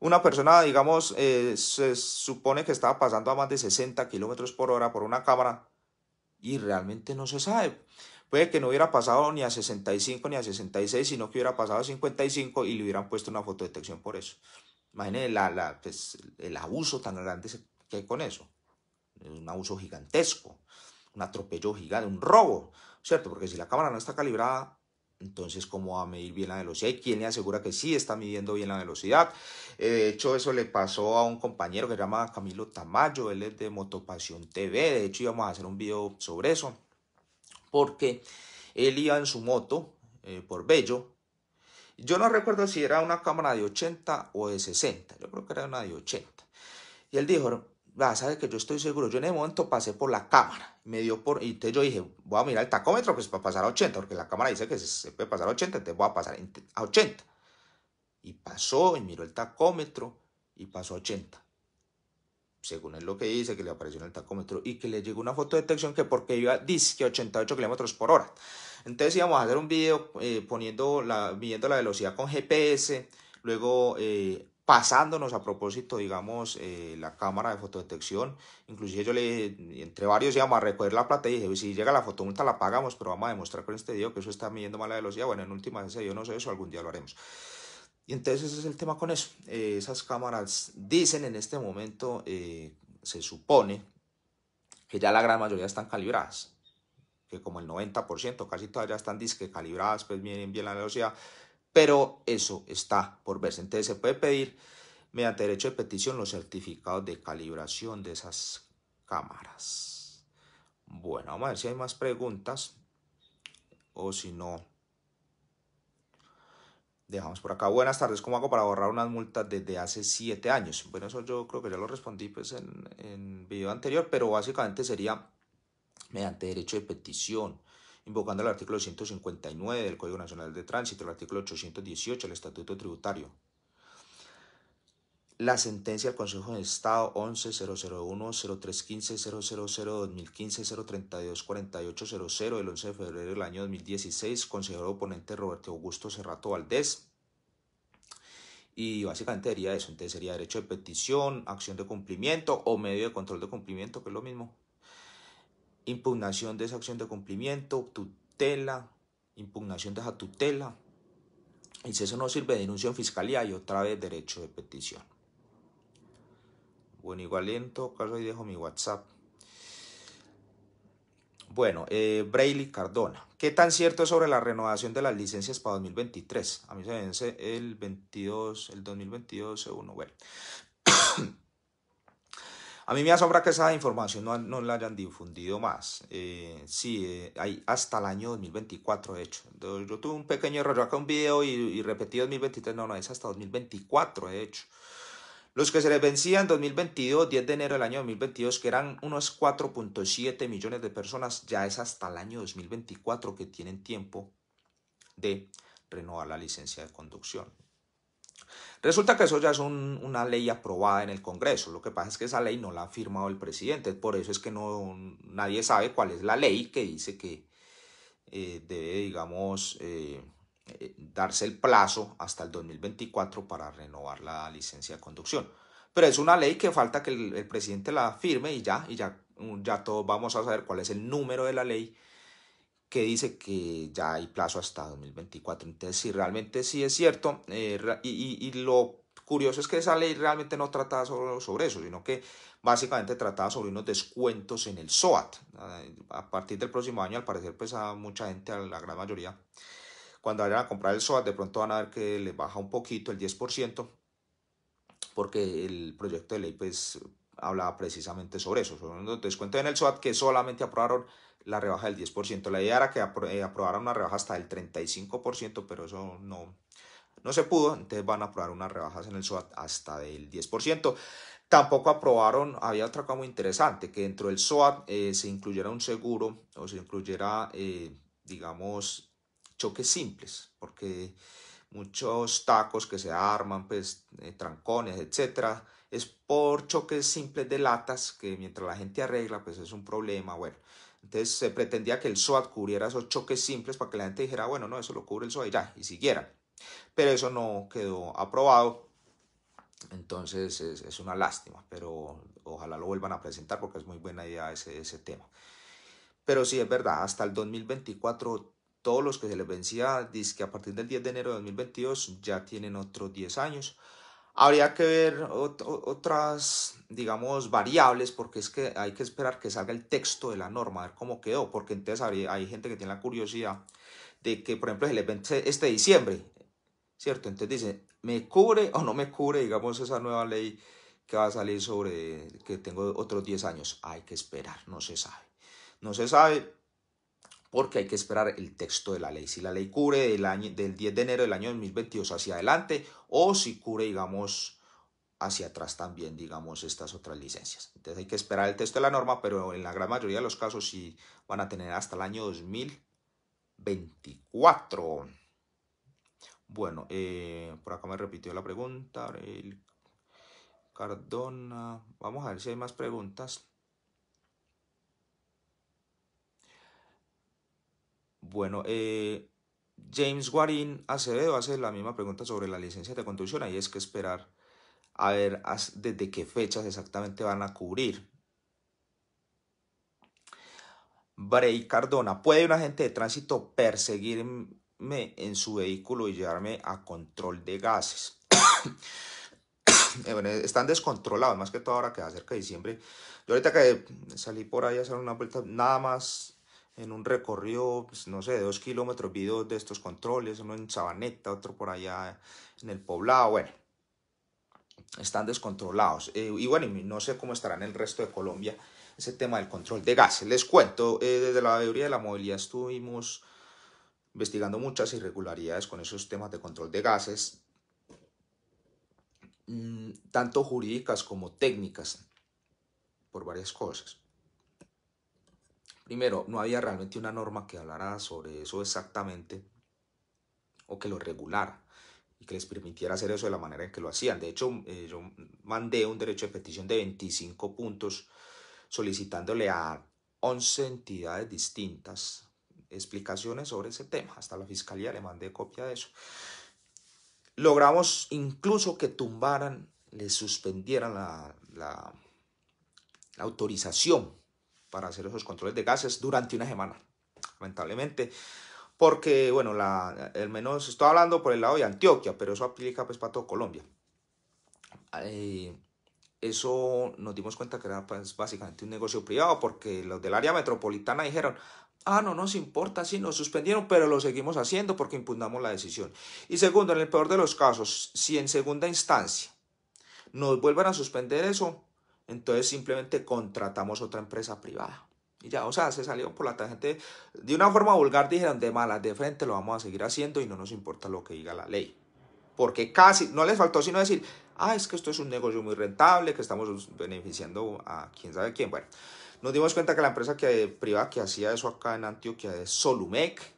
una persona, digamos, eh, se supone que estaba pasando a más de 60 kilómetros por hora por una cámara y realmente no se sabe. Puede que no hubiera pasado ni a 65 ni a 66, sino que hubiera pasado a 55 y le hubieran puesto una fotodetección por eso. Imagínense pues, el abuso tan grande que hay con eso. Un abuso gigantesco, un atropello gigante, un robo, ¿cierto? Porque si la cámara no está calibrada, entonces, ¿cómo va a medir bien la velocidad? ¿Y quién le asegura que sí está midiendo bien la velocidad? Eh, de hecho, eso le pasó a un compañero que se llama Camilo Tamayo, él es de Motopasión TV, de hecho íbamos a hacer un video sobre eso porque él iba en su moto eh, por Bello. Yo no recuerdo si era una cámara de 80 o de 60, yo creo que era una de 80. Y él dijo, va, sabe sabes que yo estoy seguro, yo en el momento pasé por la cámara, me dio por, y yo dije, voy a mirar el tacómetro pues para pasar a 80, porque la cámara dice que se, puede pasar a 80, entonces voy a pasar a 80. Y pasó y miró el tacómetro y pasó a 80 según es lo que dice, que le apareció en el tacómetro y que le llegó una foto detección que porque iba que 88 kilómetros por hora. Entonces íbamos a hacer un video eh, poniendo la, midiendo la velocidad con GPS, luego eh, pasándonos a propósito, digamos, eh, la cámara de fotodetección. Inclusive yo le, entre varios íbamos a recoger la plata y dije, si llega la fotomulta la pagamos, pero vamos a demostrar con este video que eso está midiendo mala velocidad. Bueno, en última vez yo no sé eso, algún día lo haremos. Y entonces ese es el tema con eso. Eh, esas cámaras dicen en este momento, eh, se supone que ya la gran mayoría están calibradas, que como el 90%, casi todas ya están disque calibradas, pues miren bien la velocidad, pero eso está por verse. Entonces se puede pedir mediante derecho de petición los certificados de calibración de esas cámaras. Bueno, vamos a ver si hay más preguntas o si no. Dejamos por acá. Buenas tardes. ¿Cómo hago para borrar unas multas desde hace siete años? Bueno, eso yo creo que ya lo respondí pues, en, en video anterior, pero básicamente sería mediante derecho de petición invocando el artículo 159 del Código Nacional de Tránsito, el artículo 818 del Estatuto Tributario, la sentencia del Consejo de Estado 11.001-0315-000-2015-032-4800 del 11 de febrero del año 2016, consejero oponente Roberto Augusto Serrato Valdés. Y básicamente sería eso, entonces sería derecho de petición, acción de cumplimiento o medio de control de cumplimiento, que es lo mismo. Impugnación de esa acción de cumplimiento, tutela, impugnación de esa tutela. Y si eso no sirve, denuncia en fiscalía y otra vez derecho de petición. Bueno, igual en todo caso ahí dejo mi WhatsApp. Bueno, eh, Cardona. ¿Qué tan cierto es sobre la renovación de las licencias para 2023? A mí se vence el 22, el 2022, según bueno. A mí me asombra que esa información no, la hayan difundido más. Eh, sí, eh, hay hasta el año 2024, de hecho. Yo, tuve un pequeño error, yo acá un video y, y repetí 2023, no, no, es hasta 2024, de hecho. Los que se les vencía en 2022, 10 de enero del año 2022, que eran unos 4.7 millones de personas, ya es hasta el año 2024 que tienen tiempo de renovar la licencia de conducción. Resulta que eso ya es una ley aprobada en el Congreso. Lo que pasa es que esa ley no la ha firmado el presidente. Por eso es que no, nadie sabe cuál es la ley que dice que eh, debe, digamos, eh, eh, darse el plazo hasta el 2024 para renovar la licencia de conducción. Pero es una ley que falta que el, presidente la firme y ya, y ya, mm, ya todos vamos a saber cuál es el número de la ley que dice que ya hay plazo hasta 2024. Entonces, si realmente sí es cierto, eh, y, y, lo curioso es que esa ley realmente no trataba sobre, sobre, eso, sino que básicamente trataba sobre unos descuentos en el SOAT. Ah, a partir del próximo año, al parecer, pues a mucha gente, a la gran mayoría, cuando vayan a comprar el SOAT, de pronto van a ver que le baja un poquito el 10%, porque el proyecto de ley pues hablaba precisamente sobre eso, Entonces, cuento en el SOAT que solamente aprobaron la rebaja del 10%. La idea era que eh, aprobaran una rebaja hasta del 35%, pero eso no, no se pudo, entonces van a aprobar unas rebajas en el SOAT hasta del 10%. Tampoco aprobaron, había otra cosa muy interesante, que dentro del SOAT eh, se incluyera un seguro o se incluyera, eh, digamos, choques simples, porque muchos tacos que se arman, pues eh, trancones, etcétera, es por choques simples de latas que mientras la gente arregla, pues es un problema, bueno. Entonces se pretendía que el SOAT cubriera esos choques simples para que la gente dijera, bueno, no, eso lo cubre el SOAT y ya, y siguiera. Pero eso no quedó aprobado. Entonces es, una lástima, pero ojalá lo vuelvan a presentar porque es muy buena idea ese, ese tema. Pero sí es verdad, hasta el 2024 todos los que se les vencía, dice que a partir del 10 de enero de 2022 ya tienen otros 10 años. Habría que ver otras, digamos, variables, porque es que hay que esperar que salga el texto de la norma, a ver cómo quedó, porque entonces hay gente que tiene la curiosidad de que, por ejemplo, se les vence este diciembre, ¿cierto? Entonces dice, ¿me cubre o no me cubre, digamos, esa nueva ley que va a salir sobre que tengo otros 10 años? Hay que esperar, no se sabe. No se sabe, porque hay que esperar el texto de la ley. Si la ley cubre del, año, del 10 de enero del año 2022 hacia adelante o si cubre, digamos, hacia atrás también, digamos, estas otras licencias. Entonces hay que esperar el texto de la norma, pero en la gran mayoría de los casos sí van a tener hasta el año 2024. Bueno, eh, por acá me repitió la pregunta. Cardona. Vamos a ver si hay más preguntas. Bueno, eh, James Guarín Acevedo hace la misma pregunta sobre la licencia de conducción. Ahí es que esperar a ver desde qué fechas exactamente van a cubrir. Bray Cardona, ¿puede un agente de tránsito perseguirme en su vehículo y llevarme a control de gases? Eh, están descontrolados, más que todo ahora que cerca de diciembre. Yo ahorita que salí por ahí a hacer una vuelta, nada más en un recorrido, pues, no sé, de dos kilómetros, vi dos de estos controles, uno en Sabaneta, otro por allá en el poblado, bueno, están descontrolados. Eh, y bueno, no sé cómo estará en el resto de Colombia ese tema del control de gases. Les cuento, eh, desde la mayoría de la movilidad estuvimos investigando muchas irregularidades con esos temas de control de gases, mm, tanto jurídicas como técnicas, por varias cosas. Primero, no había realmente una norma que hablara sobre eso exactamente o que lo regulara y que les permitiera hacer eso de la manera en que lo hacían. De hecho, eh, yo mandé un derecho de petición de 25 puntos solicitándole a 11 entidades distintas explicaciones sobre ese tema. Hasta la fiscalía le mandé copia de eso. Logramos incluso que tumbaran, le suspendieran la, la autorización para hacer esos controles de gases durante una semana, lamentablemente. Porque, bueno, la, el menos estoy hablando por el lado de Antioquia, pero eso aplica pues para todo Colombia. Eh, eso nos dimos cuenta que era pues, básicamente un negocio privado porque los del área metropolitana dijeron, ah, no nos importa, sí, nos suspendieron, pero lo seguimos haciendo porque impugnamos la decisión. Y segundo, en el peor de los casos, si en segunda instancia nos vuelven a suspender eso, entonces simplemente contratamos otra empresa privada. Y ya, o sea, se salió por la tangente. De una forma vulgar dijeron de malas, de frente lo vamos a seguir haciendo y no nos importa lo que diga la ley. Porque casi, no les faltó sino decir, ah, es que esto es un negocio muy rentable, que estamos beneficiando a quién sabe quién. Bueno, nos dimos cuenta que la empresa privada que hacía eso acá en Antioquia es Solumec.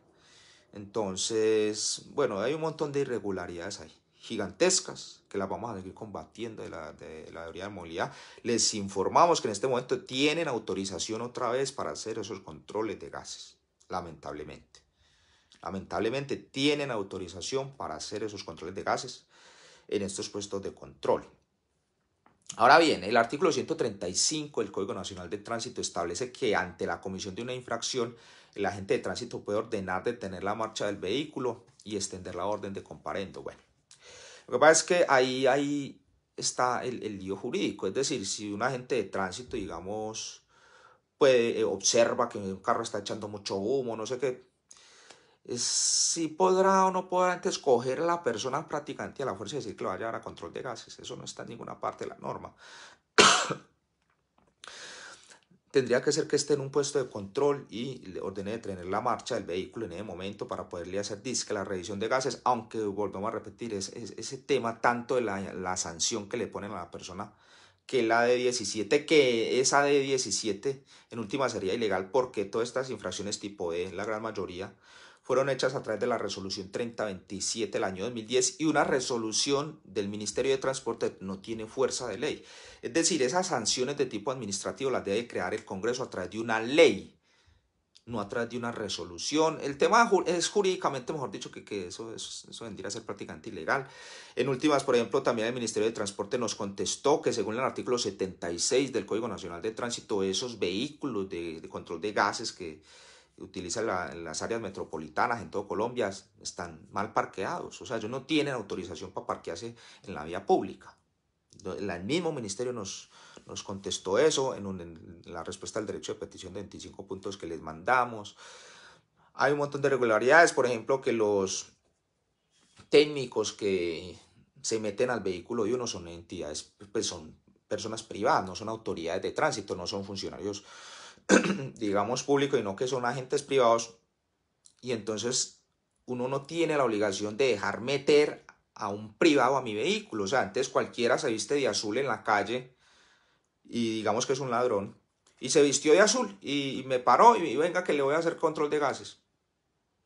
Entonces, bueno, hay un montón de irregularidades ahí, gigantescas que las vamos a seguir combatiendo de la, de la teoría de movilidad. Les informamos que en este momento tienen autorización otra vez para hacer esos controles de gases, lamentablemente. Lamentablemente tienen autorización para hacer esos controles de gases en estos puestos de control. Ahora bien, el artículo 135 del Código Nacional de Tránsito establece que ante la comisión de una infracción, el agente de tránsito puede ordenar detener la marcha del vehículo y extender la orden de comparendo. Bueno, lo que pasa es que ahí, ahí está el, lío jurídico. Es decir, si un agente de tránsito, digamos, puede, eh, observa que un carro está echando mucho humo, no sé qué, es, si podrá o no podrá escoger a la persona practicante a la fuerza y decir que lo vaya a a control de gases. Eso no está en ninguna parte de la norma tendría que ser que esté en un puesto de control y le ordene detener la marcha del vehículo en ese momento para poderle hacer disque la revisión de gases, aunque volvemos a repetir, es, ese tema tanto de la, la, sanción que le ponen a la persona que la de 17, que esa de 17 en última sería ilegal porque todas estas infracciones tipo E, la gran mayoría, fueron hechas a través de la resolución 3027 del año 2010 y una resolución del Ministerio de Transporte no tiene fuerza de ley. Es decir, esas sanciones de tipo administrativo las debe crear el Congreso a través de una ley, no a través de una resolución. El tema es jurídicamente, mejor dicho, que, eso, eso, vendría a ser prácticamente ilegal. En últimas, por ejemplo, también el Ministerio de Transporte nos contestó que según el artículo 76 del Código Nacional de Tránsito, esos vehículos de control de gases que utilizan las áreas metropolitanas en todo Colombia están mal parqueados. O sea, ellos no tienen autorización para parquearse en la vía pública. El mismo ministerio nos, nos contestó eso en, la respuesta al derecho de petición de 25 puntos que les mandamos. Hay un montón de irregularidades, por ejemplo, que los técnicos que se meten al vehículo y uno son entidades, pues son personas privadas, no son autoridades de tránsito, no son funcionarios digamos, público y no que son agentes privados. Y entonces uno no tiene la obligación de dejar meter a un privado a mi vehículo. O sea, antes cualquiera se viste de azul en la calle y digamos que es un ladrón. Y se vistió de azul y, me paró y, venga que le voy a hacer control de gases.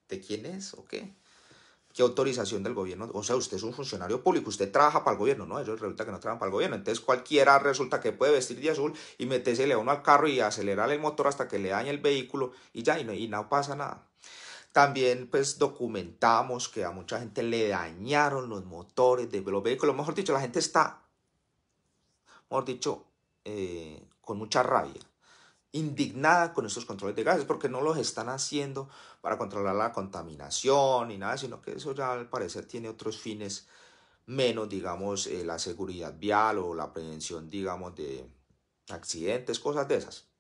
¿De quién es o qué? qué autorización del gobierno. O sea, usted es un funcionario público, usted trabaja para el gobierno, ¿no? eso resulta que no trabajan para el gobierno. Entonces cualquiera resulta que puede vestir de azul y meterse a uno al carro y acelerar el motor hasta que le dañe el vehículo y ya, y no, y no pasa nada. También pues documentamos que a mucha gente le dañaron los motores de los vehículos. Mejor dicho, la gente está, mejor dicho, eh, con mucha rabia indignada con estos controles de gases, porque no los están haciendo para controlar la contaminación y nada, sino que eso ya al parecer tiene otros fines menos, digamos, eh, la seguridad vial o la prevención, digamos, de accidentes, cosas de esas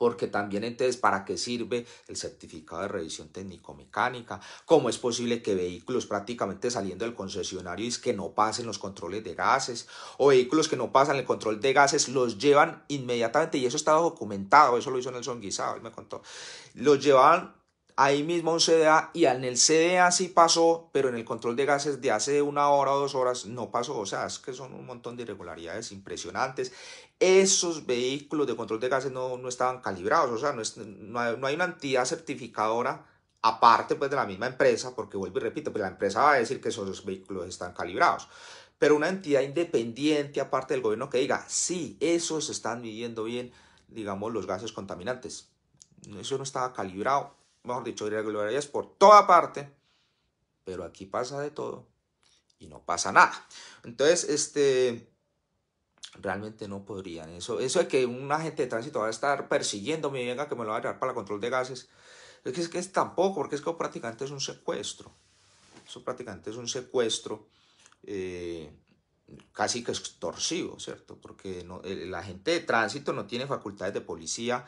porque también entonces para qué sirve el certificado de revisión técnico-mecánica, cómo es posible que vehículos prácticamente saliendo del concesionario y que no pasen los controles de gases, o vehículos que no pasan el control de gases los llevan inmediatamente, y eso estaba documentado, eso lo hizo Nelson Guisado, él me contó, los llevaban ahí mismo a un CDA y en el CDA sí pasó, pero en el control de gases de hace una hora o dos horas no pasó. O sea, es que son un montón de irregularidades impresionantes esos vehículos de control de gases no, no estaban calibrados, o sea, no, hay, una entidad certificadora aparte pues, de la misma empresa, porque vuelvo y repito, pues, la empresa va a decir que esos vehículos están calibrados, pero una entidad independiente aparte del gobierno que diga, sí, esos están midiendo bien, digamos, los gases contaminantes. Eso no estaba calibrado, mejor dicho, irregularidades por toda parte, pero aquí pasa de todo y no pasa nada. Entonces, este realmente no podrían. Eso, eso de que un agente de tránsito va a estar persiguiendo y venga que me lo va a llevar para el control de gases, es que, es que es tampoco, porque es que prácticamente es un secuestro. Eso prácticamente es un secuestro eh, casi que extorsivo, ¿cierto? Porque no, el, agente de tránsito no tiene facultades de policía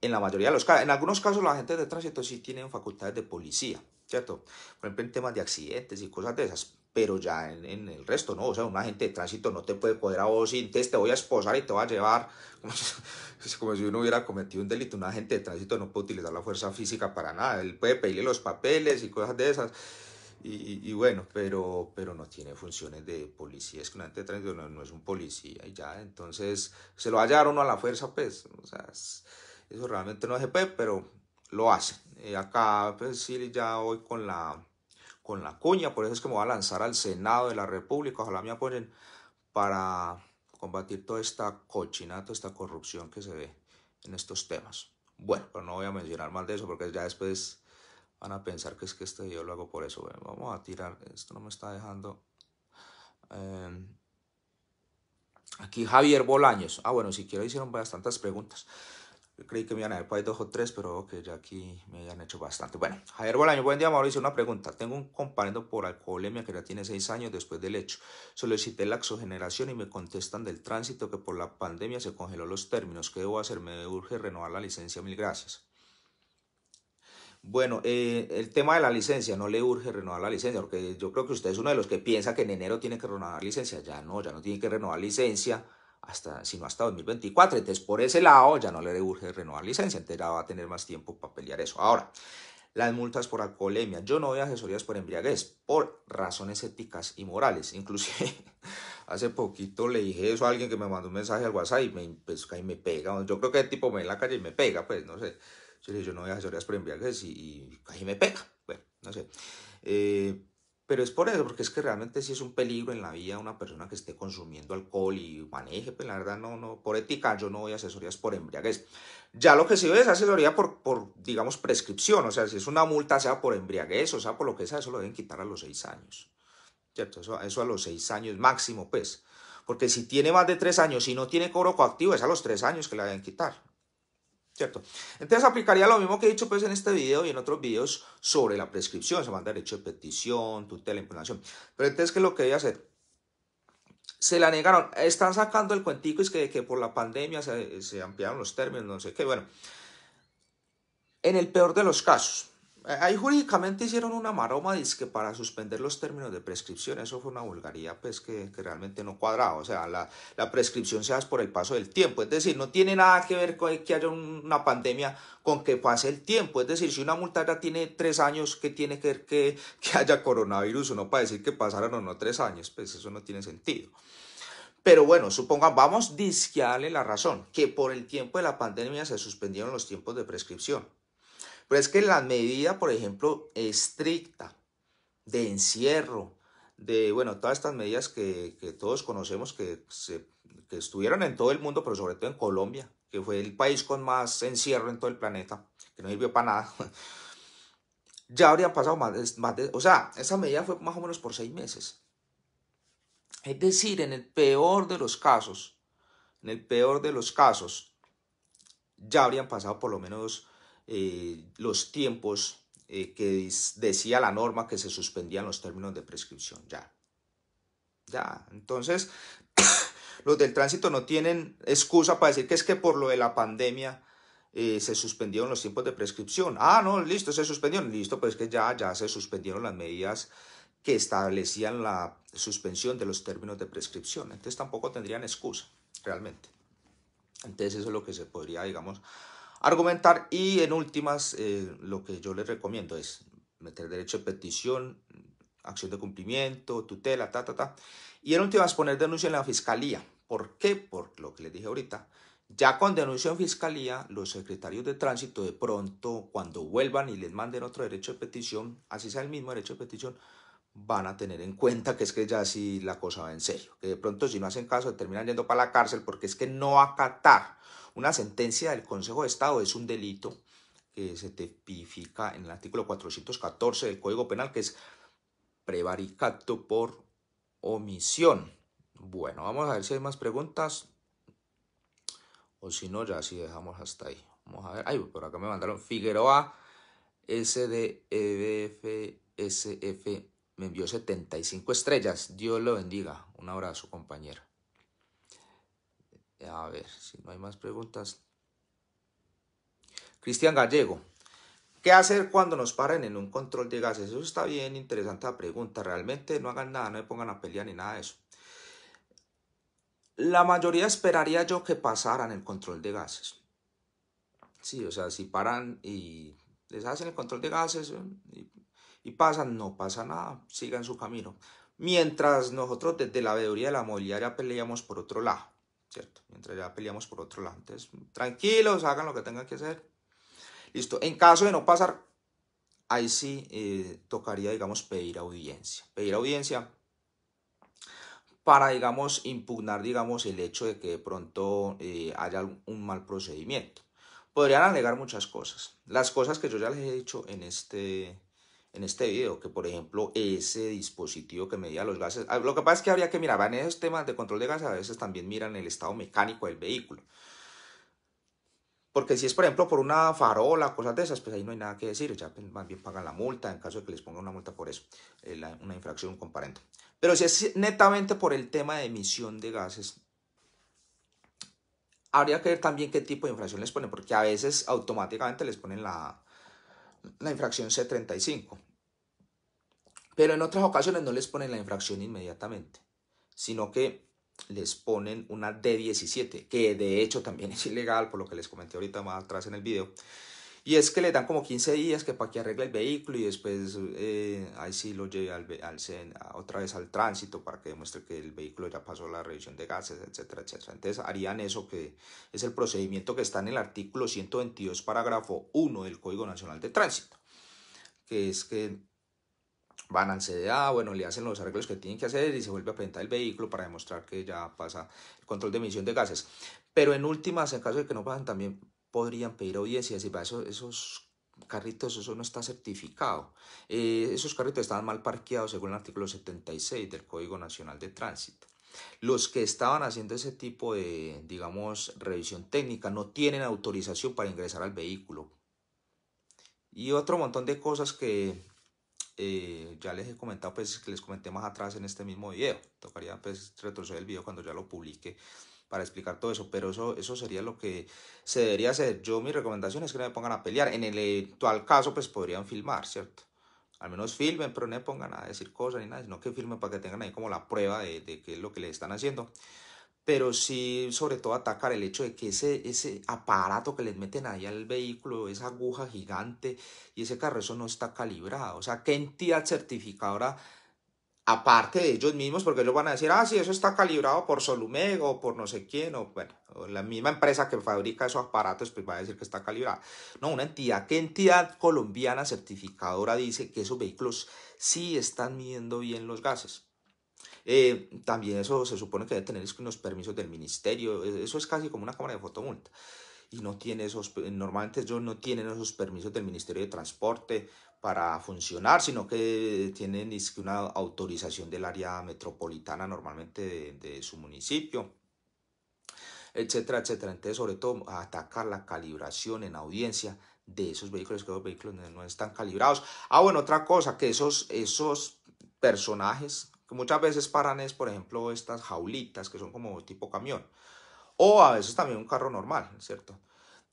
en la mayoría de los casos. En algunos casos los agentes de tránsito sí tienen facultades de policía, ¿cierto? Por ejemplo, en temas de accidentes y cosas de esas pero ya en, el resto, ¿no? O sea, un agente de tránsito no te puede poder a vos y entonces te voy a esposar y te voy a llevar, como si, como si uno hubiera cometido un delito, un agente de tránsito no puede utilizar la fuerza física para nada, él puede pedirle los papeles y cosas de esas, y, y, bueno, pero, pero no tiene funciones de policía, es que un agente de tránsito no, es un policía, y ya, entonces se lo hallaron a a la fuerza, pues, o sea, eso realmente no es puede, pero lo hace. Eh, acá, pues sí, ya hoy con la con la cuña, por eso es que me voy a lanzar al Senado de la República, ojalá me apoyen para combatir toda esta cochinato, esta corrupción que se ve en estos temas. Bueno, pero no voy a mencionar más de eso porque ya después van a pensar que es que este yo lo hago por eso. vamos a tirar, esto no me está dejando. Em, aquí Javier Bolaños. Ah, bueno, si quiero hicieron bastantes preguntas. Creí que me iban a haber para dos o tres, pero que ya aquí me hayan hecho bastante. Bueno, Javier Bolaño, buen día Mauricio, una pregunta. Tengo un compañero por alcoholemia que ya tiene seis años después del hecho. Solicité la exogeneración y me contestan del tránsito que por la pandemia se congeló los términos. ¿Qué debo hacer? Me urge renovar la licencia, mil gracias. Bueno, eh, el tema de la licencia, no le urge renovar la licencia, porque yo creo que usted es uno de los que piensa que en enero tiene que renovar licencia. Ya no, ya no tiene que renovar licencia sino hasta 2024. Entonces, por ese lado, ya no le urge renovar licencia, entonces ya va a tener más tiempo para pelear eso. Ahora, las multas por alcoholemia. Yo no doy asesorías por embriaguez, por razones éticas y morales. Inclusive, hace poquito le dije eso a alguien que me mandó un mensaje al WhatsApp y me, y pues, me pega. Yo creo que el tipo me ve en la calle y me pega, pues, no sé. Yo yo no doy asesorías por embriaguez y, y, y me pega. Bueno, no sé. Eh, pero es por eso, porque es que realmente si es un peligro en la vida una persona que esté consumiendo alcohol y maneje, pues la verdad no, no, por ética yo no doy asesorías por embriaguez. Ya lo que sí doy es asesoría por, por, digamos, prescripción, o sea, si es una multa sea por embriaguez, o sea, por lo que sea, eso lo deben quitar a los seis años, ¿cierto? Eso, a los seis años máximo, pues. Porque si tiene más de tres años y no tiene cobro coactivo, es a los tres años que la deben quitar. Entonces aplicaría lo mismo que he dicho pues en este video y en otros videos sobre la prescripción, se manda derecho de petición, tutela, impugnación. Pero entonces, ¿qué es lo que voy a hacer? se la negaron. Están sacando el cuentico, es que, por la pandemia se, ampliaron los términos, no sé qué. Bueno, en el peor de los casos, eh, ahí jurídicamente hicieron una maroma que para suspender los términos de prescripción. Eso fue una vulgaría pues que, realmente no cuadraba. O sea, la, prescripción se hace por el paso del tiempo. Es decir, no tiene nada que ver con que haya una pandemia con que pase el tiempo. Es decir, si una multa ya tiene tres años, ¿qué tiene que ver que, haya coronavirus o no para decir que pasaron o no tres años? Pues eso no tiene sentido. Pero bueno, supongan, vamos a la razón, que por el tiempo de la pandemia se suspendieron los tiempos de prescripción. Pero es que la medida, por ejemplo, estricta de encierro, de, bueno, todas estas medidas que, todos conocemos que, estuvieron en todo el mundo, pero sobre todo en Colombia, que fue el país con más encierro en todo el planeta, que no sirvió para nada. Ya habrían pasado más, más de, o sea, esa medida fue más o menos por seis meses. Es decir, en el peor de los casos, en el peor de los casos, ya habrían pasado por lo menos eh, los tiempos eh, que decía la norma que se suspendían los términos de prescripción. Ya. Ya. Entonces, los del tránsito no tienen excusa para decir que es que por lo de la pandemia eh, se suspendieron los tiempos de prescripción. Ah, no, listo, se suspendieron. Listo, pues que ya, ya se suspendieron las medidas que establecían la suspensión de los términos de prescripción. Entonces tampoco tendrían excusa, realmente. Entonces eso es lo que se podría, digamos, argumentar y en últimas eh, lo que yo les recomiendo es meter derecho de petición, acción de cumplimiento, tutela, ta, ta, ta. Y en últimas poner denuncia en la fiscalía. ¿Por qué? Por lo que les dije ahorita. Ya con denuncia en fiscalía, los secretarios de tránsito de pronto, cuando vuelvan y les manden otro derecho de petición, así sea el mismo derecho de petición, van a tener en cuenta que es que ya si la cosa va en serio. Que de pronto si no hacen caso terminan yendo para la cárcel porque es que no acatar una sentencia del Consejo de Estado es un delito que se tipifica en el artículo 414 del Código Penal, que es prevaricato por omisión. Bueno, vamos a ver si hay más preguntas. O si no, ya si dejamos hasta ahí. Vamos a ver. Ay, por acá me mandaron Figueroa SDEBFSF. Me envió 75 estrellas. Dios lo bendiga. Un abrazo, compañero. A ver, si no hay más preguntas. Cristian Gallego. ¿Qué hacer cuando nos paren en un control de gases? Eso está bien, interesante la pregunta. Realmente no hagan nada, no me pongan a pelear ni nada de eso. La mayoría esperaría yo que pasaran el control de gases. Sí, o sea, si paran y les hacen el control de gases eh, y, y pasan, no pasa nada, sigan su camino. Mientras nosotros desde la veeduría de la mobiliaria peleamos por otro lado. Mientras ya peleamos por otro lado. Entonces, tranquilos, hagan lo que tengan que hacer. Listo. En caso de no pasar, ahí sí eh, tocaría, digamos, pedir audiencia. Pedir audiencia para, digamos, impugnar, digamos, el hecho de que de pronto eh, haya un mal procedimiento. Podrían alegar muchas cosas. Las cosas que yo ya les he dicho en este en este video, que por ejemplo ese dispositivo que medía los gases, ah, lo que pasa es que habría que mirar, en esos temas de control de gases a veces también miran el estado mecánico del vehículo. Porque si es, por ejemplo, por una farola, cosas de esas, pues ahí no hay nada que decir. Ya pues, más bien pagan la multa en caso de que les pongan una multa por eso, eh, una infracción comparente. Pero si es netamente por el tema de emisión de gases, habría que ver también qué tipo de infracción les ponen, porque a veces automáticamente les ponen la, la infracción C35. Pero en otras ocasiones no les ponen la infracción inmediatamente, sino que les ponen una D17, que de hecho también es ilegal, por lo que les comenté ahorita más atrás en el video. Y es que le dan como 15 días que para que arregle el vehículo y después eh, ahí sí lo lleve al, al otra vez al tránsito para que demuestre que el vehículo ya pasó la revisión de gases, etcétera, etcétera. Entonces harían eso que es el procedimiento que está en el artículo 122, parágrafo 1 del Código Nacional de Tránsito, que es que van al CDA, bueno, le hacen los arreglos que tienen que hacer y se vuelve a presentar el vehículo para demostrar que ya pasa el control de emisión de gases. Pero en últimas, en caso de que no pasen también podrían pedir audiencia y decir, esos, esos carritos, eso no está certificado. Eh, esos carritos estaban mal parqueados según el artículo 76 del Código Nacional de Tránsito. Los que estaban haciendo ese tipo de, digamos, revisión técnica no tienen autorización para ingresar al vehículo. Y otro montón de cosas que eh, ya les he comentado, pues que les comenté más atrás en este mismo video. Tocaría pues, retroceder el video cuando ya lo publique para explicar todo eso, pero eso, eso sería lo que se debería hacer. Yo mi recomendación es que no me pongan a pelear. En el actual caso, pues podrían filmar, ¿cierto? Al menos filmen, pero no me pongan a decir cosas ni nada, sino que filmen para que tengan ahí como la prueba de, qué es lo que le están haciendo. Pero sí, sobre todo, atacar el hecho de que ese, ese aparato que les meten ahí al vehículo, esa aguja gigante y ese carro, eso no está calibrado. O sea, ¿qué entidad certificadora aparte de ellos mismos, porque ellos van a decir, ah, sí, eso está calibrado por Solumego, o por no sé quién, o bueno, la misma empresa que fabrica esos aparatos, pues va a decir que está calibrado. No, una entidad, ¿qué entidad colombiana certificadora dice que esos vehículos sí están midiendo bien los gases? Eh, también eso se supone que debe tener unos permisos del ministerio, e, eso es casi como una cámara de fotomulta. Y no tiene esos, normalmente ellos no tienen esos permisos del Ministerio de Transporte para funcionar, sino que tienen una autorización del área metropolitana normalmente de, su municipio, etcétera, etcétera. Entonces, sobre todo, atacar la calibración en audiencia de esos vehículos, que los vehículos no están calibrados. Ah, bueno, otra cosa, que esos, esos personajes que muchas veces paran es, por ejemplo, estas jaulitas que son como tipo camión, o a veces también un carro normal, ¿cierto?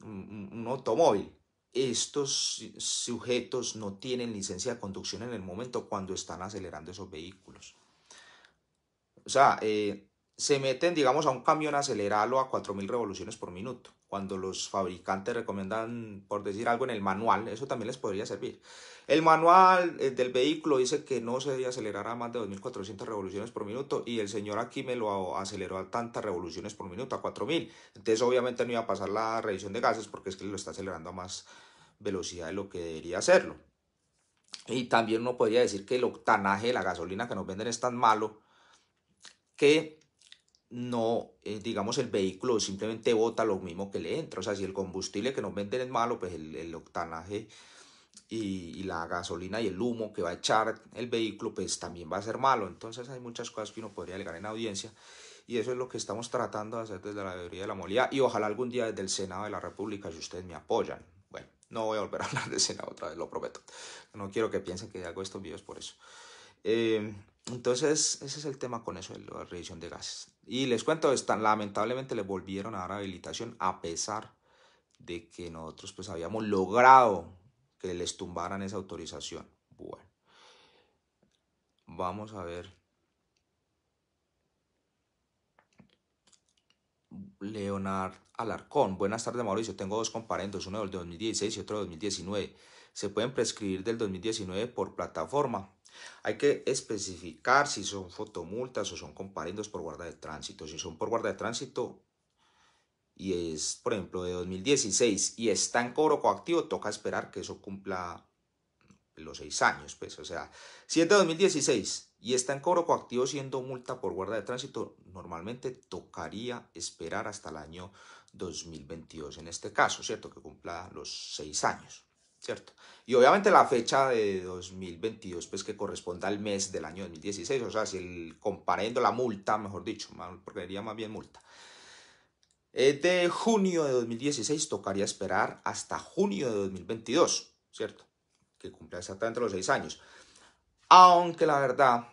un automóvil estos sujetos no tienen licencia de conducción en el momento cuando están acelerando esos vehículos. O sea, eh, se meten, digamos, a un camión a acelerarlo a 4.000 revoluciones por minuto, cuando los fabricantes recomiendan, por decir algo, en el manual, eso también les podría servir. El manual eh, del vehículo dice que no se debe acelerar a más de 2.400 revoluciones por minuto y el señor aquí me lo aceleró a tantas revoluciones por minuto, a 4.000. Entonces obviamente no iba a pasar la revisión de gases porque es que lo está acelerando a más velocidad de lo que debería hacerlo. Y también uno podría decir que el octanaje de la gasolina que nos venden es tan malo que no, eh, digamos, el vehículo simplemente bota lo mismo que le entra. O sea, si el combustible que nos venden es malo, pues el, octanaje y, la gasolina y el humo que va a echar el vehículo, pues también va a ser malo. Entonces hay muchas cosas que uno podría alegar en audiencia. Y eso es lo que estamos tratando de hacer desde la teoría de la movilidad y ojalá algún día desde el Senado de la República, si ustedes me apoyan. No voy a volver a hablar de escena otra vez, lo prometo. No quiero que piensen que hago estos videos por eso. Eh, entonces, ese es el tema con eso de la revisión de gases. Y les cuento, lamentablemente le volvieron a dar habilitación a pesar de que nosotros pues habíamos logrado que les tumbaran esa autorización. Bueno, vamos a ver Leonard Alarcón. Buenas tardes, Mauricio. Tengo dos comparendos, uno del 2016 y otro del 2019. Se pueden prescribir del 2019 por plataforma. Hay que especificar si son fotomultas o son comparendos por guarda de tránsito. Si son por guarda de tránsito y es, por ejemplo, de 2016 y está en cobro coactivo, toca esperar que eso cumpla los seis años. Pues, o sea, si es de 2016 y está en cobro coactivo siendo multa por guarda de tránsito, normalmente tocaría esperar hasta el año 2022 en este caso, ¿cierto? Que cumpla los seis años, ¿cierto? Y obviamente la fecha de 2022, pues que corresponda al mes del año 2016, o sea, si el, comparendo la multa, mejor dicho, porque sería más bien multa, eh, de junio de 2016, tocaría esperar hasta junio de 2022, ¿cierto? Que cumpla exactamente los seis años. Aunque la verdad,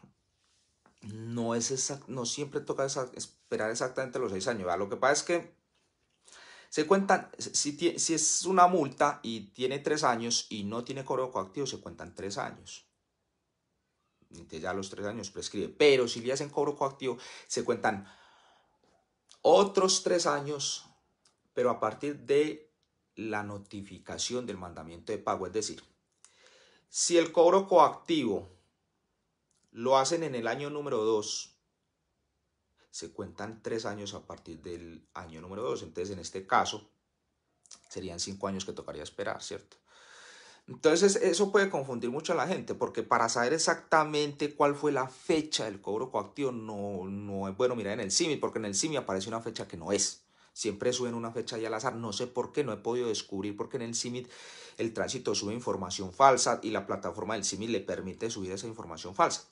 no, es no siempre toca esperar exactamente los seis años. Lo que pasa es que se cuentan, si, es una multa y tiene tres años y no tiene cobro coactivo, se cuentan tres años. ya los tres años prescribe. Pero si le hacen cobro coactivo, se cuentan otros tres años, pero a partir de la notificación del mandamiento de pago. Es decir, si el cobro coactivo lo hacen en el año número 2. Se cuentan 3 años a partir del año número 2. Entonces, en este caso, serían 5 años que tocaría esperar, ¿cierto? Entonces, eso puede confundir mucho a la gente, porque para saber exactamente cuál fue la fecha del cobro coactivo, no, no es bueno mirar en el CIMI, porque en el CIMI aparece una fecha que no es. Siempre suben una fecha y al azar. No sé por qué, no he podido descubrir porque en el CIMIT el tránsito sube información falsa y la plataforma del CIMIT le permite subir esa información falsa.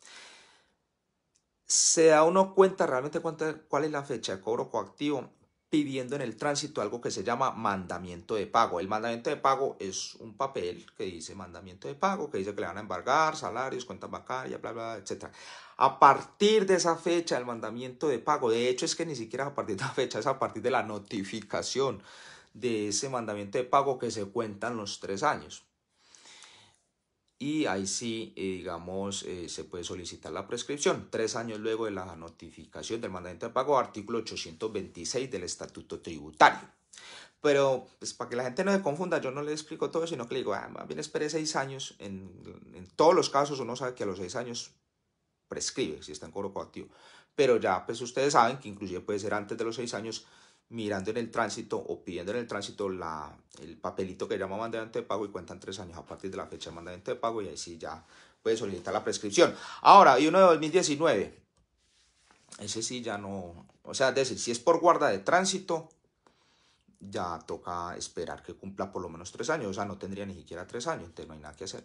Se da uno cuenta realmente cuál es la fecha de cobro coactivo pidiendo en el tránsito algo que se llama mandamiento de pago. El mandamiento de pago es un papel que dice mandamiento de pago, que dice que le van a embargar salarios, cuentas bancarias, bla, bla, etc. A partir de esa fecha, el mandamiento de pago, de hecho es que ni siquiera a partir de esa fecha, es a partir de la notificación de ese mandamiento de pago que se cuentan los tres años y ahí sí, eh, digamos, eh, se puede solicitar la prescripción. Tres años luego de la notificación del mandamiento de pago, artículo 826 del Estatuto Tributario. Pero, pues, para que la gente no se confunda, yo no le explico todo, sino que le digo, ah, más bien espere seis años. En, todos los casos uno sabe que a los seis años prescribe si está en coro coactivo. Pero ya, pues ustedes saben que inclusive puede ser antes de los seis años mirando en el tránsito o pidiendo en el tránsito la, el papelito que llama mandamiento de pago y cuentan tres años a partir de la fecha de mandamiento de pago y ahí sí ya puede solicitar la prescripción. Ahora, y uno de 2019, ese sí ya no, o sea, es decir, si es por guarda de tránsito, ya toca esperar que cumpla por lo menos tres años, o sea, no tendría ni siquiera tres años, entonces no hay nada que hacer.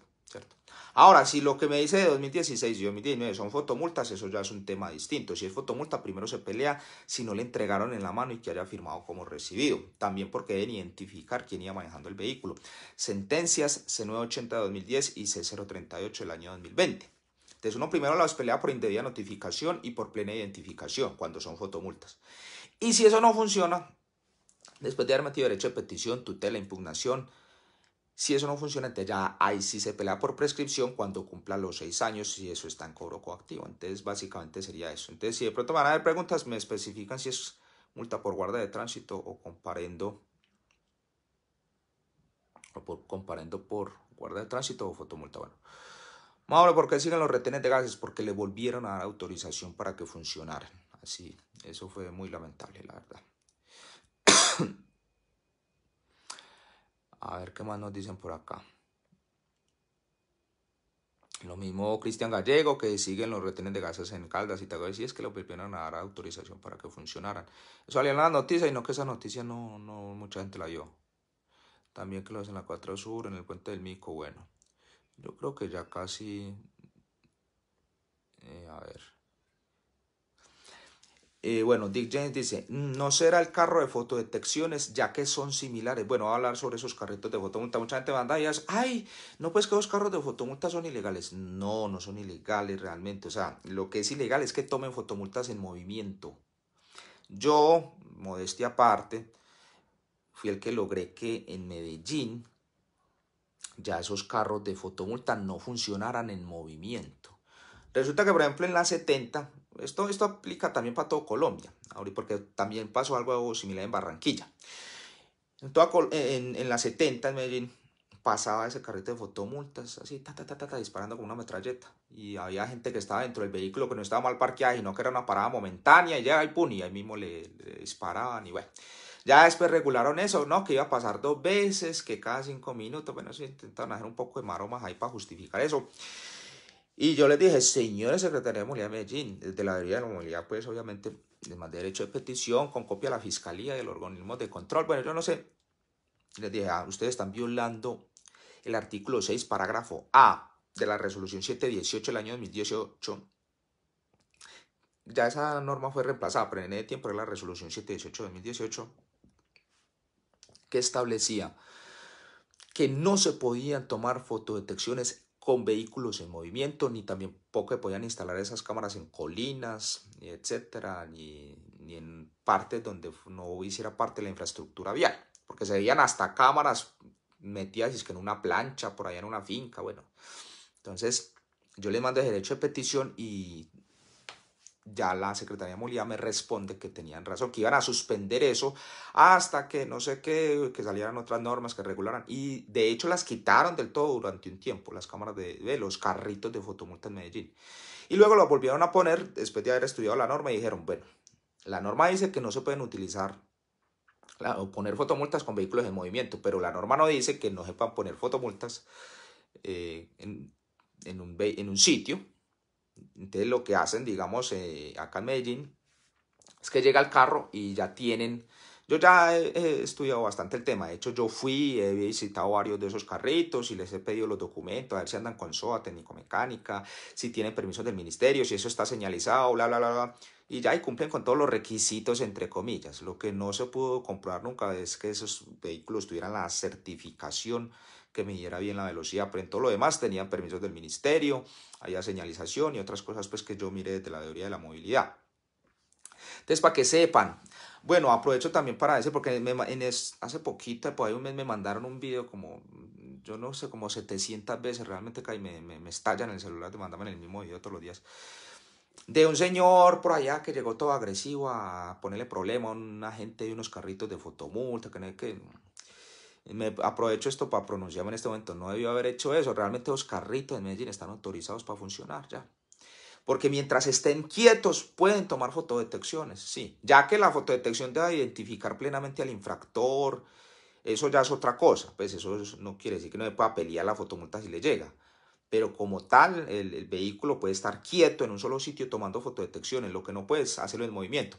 Ahora, si lo que me dice de 2016 y 2019 son fotomultas, eso ya es un tema distinto. Si es fotomulta, primero se pelea si no le entregaron en la mano y que haya firmado como recibido. También porque deben identificar quién iba manejando el vehículo. Sentencias C980 de 2010 y C038 del año 2020. Entonces uno primero las pelea por indebida notificación y por plena identificación cuando son fotomultas. Y si eso no funciona, después de haber metido derecho de petición, tutela, impugnación, si eso no funciona, entonces ya ahí sí se pelea por prescripción cuando cumpla los seis años si eso está en cobro coactivo. Entonces, básicamente sería eso. Entonces, si de pronto van a haber preguntas, me especifican si es multa por guarda de tránsito o comparendo o por, comparendo por guarda de tránsito o fotomulta. Bueno, Mauro, ¿por qué siguen los retenes de gases? Porque le volvieron a dar autorización para que funcionaran. Así, eso fue muy lamentable, la verdad. A ver qué más nos dicen por acá. Lo mismo Cristian Gallego, que siguen los retenes de gases en Caldas y vez si es que lo volvieron a dar autorización para que funcionaran. Eso salió en la noticia y no que esa noticia no, no mucha gente la vio. También que lo hacen en la 4 Sur, en el puente del Mico, bueno. Yo creo que ya casi... Eh, a ver... Eh, bueno, Dick James dice, mm, no será el carro de fotodetecciones ya que son similares. Bueno, a hablar sobre esos carritos de fotomulta. Mucha gente manda y dice, ay, no pues que los carros de fotomulta son ilegales. No, no son ilegales realmente. O sea, lo que es ilegal es que tomen fotomultas en movimiento. Yo, modestia aparte, fui el que logré que en Medellín ya esos carros de fotomulta no funcionaran en movimiento. Resulta que, por ejemplo, en la 70 esto, esto aplica también para todo Colombia, porque también pasó algo similar en Barranquilla. En, toda, eh, las 70 en Medellín pasaba ese carrito de fotomultas, así, ta, disparando con una metralleta. Y había gente que estaba dentro del vehículo que no estaba mal parqueada, no que era una parada momentánea, y ya y pun, y ahí mismo le, disparaban, y bueno. Ya después regularon eso, ¿no? Que iba a pasar dos veces, que cada cinco minutos, bueno, se intentaron hacer un poco de maromas ahí para justificar eso. Y yo les dije, señores secretarios de Movilidad de Medellín, desde la Delegaría de la Movilidad, pues obviamente, más derecho de petición, con copia a la Fiscalía y el organismo de control. Bueno, yo no sé. Les dije, ah, ustedes están violando el artículo 6, parágrafo A de la resolución 718 del año 2018. Ya esa norma fue reemplazada, pero en ese tiempo era la resolución 718 de 2018, que establecía que no se podían tomar fotodetecciones con vehículos en movimiento, ni tampoco que podían instalar esas cámaras en colinas, etcétera, ni, ni en partes donde no hiciera parte de la infraestructura vial, porque se veían hasta cámaras metidas es que en una plancha, por allá en una finca, bueno. Entonces, yo le mandé derecho de petición y ya la Secretaría de Movilidad me responde que tenían razón, que iban a suspender eso hasta que no sé qué, que salieran otras normas que regularan. Y de hecho las quitaron del todo durante un tiempo, las cámaras de, los carritos de fotomultas en Medellín. Y luego lo volvieron a poner después de haber estudiado la norma y dijeron, bueno, la norma dice que no se pueden utilizar o poner fotomultas con vehículos en movimiento, pero la norma no dice que no se puedan poner fotomultas eh, en, un, en un sitio entonces lo que hacen, digamos, eh, acá en Medellín, es que llega el carro y ya tienen... Yo ya he, estudiado bastante el tema, de hecho yo fui, he visitado varios de esos carritos y les he pedido los documentos, a ver si andan con SOA, técnico-mecánica, si tienen permiso del ministerio, si eso está señalizado, bla, bla, bla, bla. Y ya y cumplen con todos los requisitos, entre comillas. Lo que no se pudo comprobar nunca es que esos vehículos tuvieran la certificación que midiera bien la velocidad, pero en todo lo demás tenían permisos del ministerio, había señalización y otras cosas pues que yo miré desde la teoría de la movilidad. Entonces, para que sepan, bueno, aprovecho también para decir, porque hace poquito, por ahí un mes me mandaron un video como, yo no sé, como 700 veces, realmente caí, me, me, en el celular, te mandaban el mismo video todos los días de un señor por allá que llegó todo agresivo a ponerle problema a un agente de unos carritos de fotomulta, que, no hay que aprovecho esto para pronunciarme en este momento, no debió haber hecho eso, realmente los carritos en Medellín están autorizados para funcionar ya. Porque mientras estén quietos pueden tomar fotodetecciones, sí, ya que la fotodetección debe identificar plenamente al infractor, eso ya es otra cosa, pues eso no quiere decir que no se pueda pelear la fotomulta si le llega. Pero como tal, el, vehículo puede estar quieto en un solo sitio tomando fotodetecciones, lo que no puedes hacerlo en movimiento.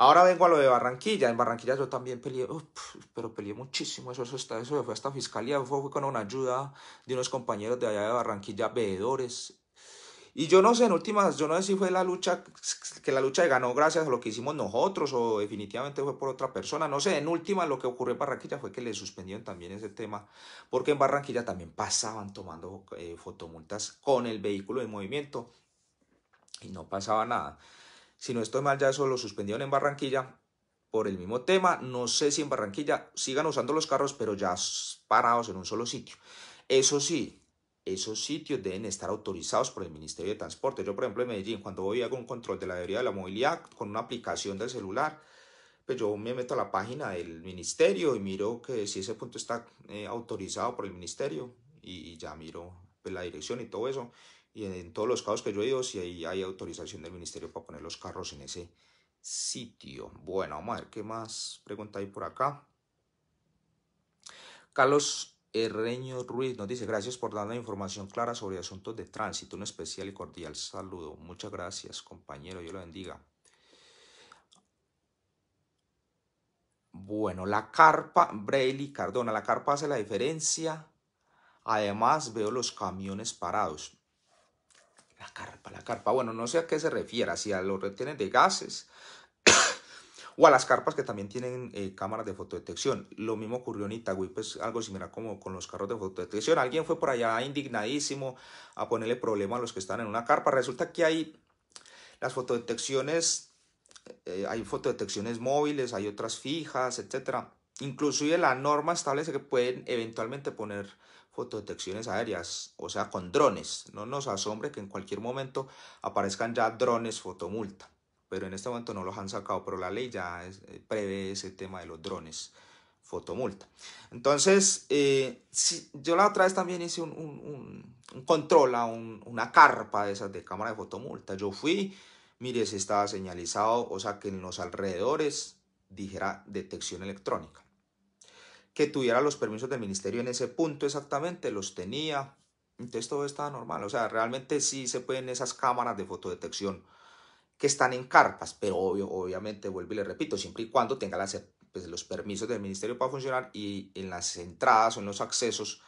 Ahora vengo a lo de Barranquilla. En Barranquilla yo también peleé, pero peleé muchísimo. Eso, eso, está, eso fue hasta fiscalía. Fue, con una ayuda de unos compañeros de allá de Barranquilla, veedores. Y yo no sé, en últimas, yo no sé si fue la lucha, que la lucha ganó gracias a lo que hicimos nosotros o definitivamente fue por otra persona. No sé, en últimas lo que ocurrió en Barranquilla fue que le suspendieron también ese tema, porque en Barranquilla también pasaban tomando eh, fotomultas con el vehículo en movimiento y no pasaba nada. Si no estoy mal, ya eso lo suspendieron en Barranquilla por el mismo tema. No sé si en Barranquilla sigan usando los carros, pero ya parados en un solo sitio. Eso sí, esos sitios deben estar autorizados por el Ministerio de Transporte. Yo, por ejemplo, en Medellín, cuando voy a un control de la debería de la movilidad con una aplicación del celular, pues yo me meto a la página del ministerio y miro que si ese punto está eh, autorizado por el ministerio y, ya miro pues, la dirección y todo eso. Y en todos los casos que yo he ido, si hay, hay autorización del ministerio para poner los carros en ese sitio. Bueno, vamos a ver qué más pregunta hay por acá. Carlos Herreño Ruiz nos dice, gracias por dar la información clara sobre asuntos de tránsito. Un especial y cordial saludo. Muchas gracias, compañero. Dios lo bendiga. Bueno, la carpa, Braille Cardona, la carpa hace la diferencia. Además, veo los camiones parados. La carpa, la carpa. Bueno, no sé a qué se refiere, si a los retenes de gases o a las carpas que también tienen eh, cámaras de fotodetección. Lo mismo ocurrió en Itagüí, pues algo similar como con los carros de fotodetección. Alguien fue por allá indignadísimo a ponerle problema a los que están en una carpa. Resulta que hay las fotodetecciones, eh, hay fotodetecciones móviles, hay otras fijas, etc. Inclusive la norma establece que pueden eventualmente poner fotodetecciones aéreas, o sea, con drones. No nos asombre que en cualquier momento aparezcan ya drones fotomulta, pero en este momento no los han sacado, pero la ley ya eh, prevé ese tema de los drones fotomulta. Entonces, eh, yo la otra vez también hice un, control a una carpa de esas de cámara de fotomulta. Yo fui, mire, si estaba señalizado, o sea, que en los alrededores dijera detección electrónica que tuviera los permisos del ministerio en ese punto exactamente, los tenía. Entonces todo estaba normal. O sea, realmente sí se pueden esas cámaras de fotodetección que están en carpas, pero obviamente, vuelvo y le repito, siempre y cuando tenga pues, los permisos del ministerio para funcionar y en las entradas o en los accesos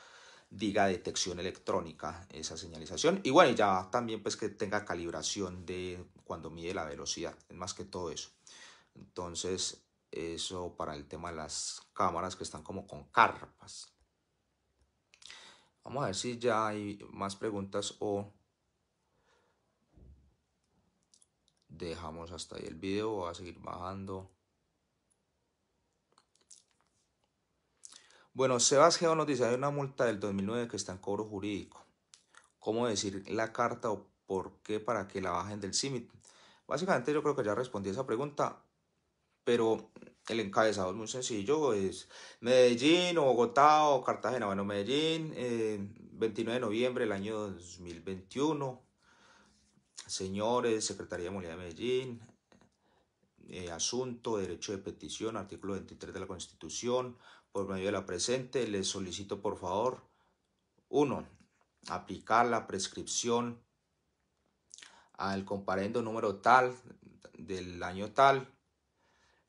diga detección electrónica esa señalización y bueno ya también pues que tenga calibración de cuando mide la velocidad más que todo eso entonces eso para el tema de las cámaras que están como con carpas. Vamos a ver si ya hay más preguntas o dejamos hasta ahí el video. Voy a seguir bajando. Bueno, Sebas Geo nos dice, hay una multa del 2009 que está en cobro jurídico. ¿Cómo decir la carta o por qué para que la bajen del CIMIT? Básicamente yo creo que ya respondí esa pregunta pero el encabezado es muy sencillo, es Medellín o Bogotá o Cartagena. Bueno, Medellín, 29 eh, de noviembre del año 2021. Señores, Secretaría de Movilidad de Medellín, eh, asunto, derecho de petición, artículo 23 de la Constitución, por medio de la presente, les solicito por favor, uno, aplicar la prescripción al comparendo número tal del año tal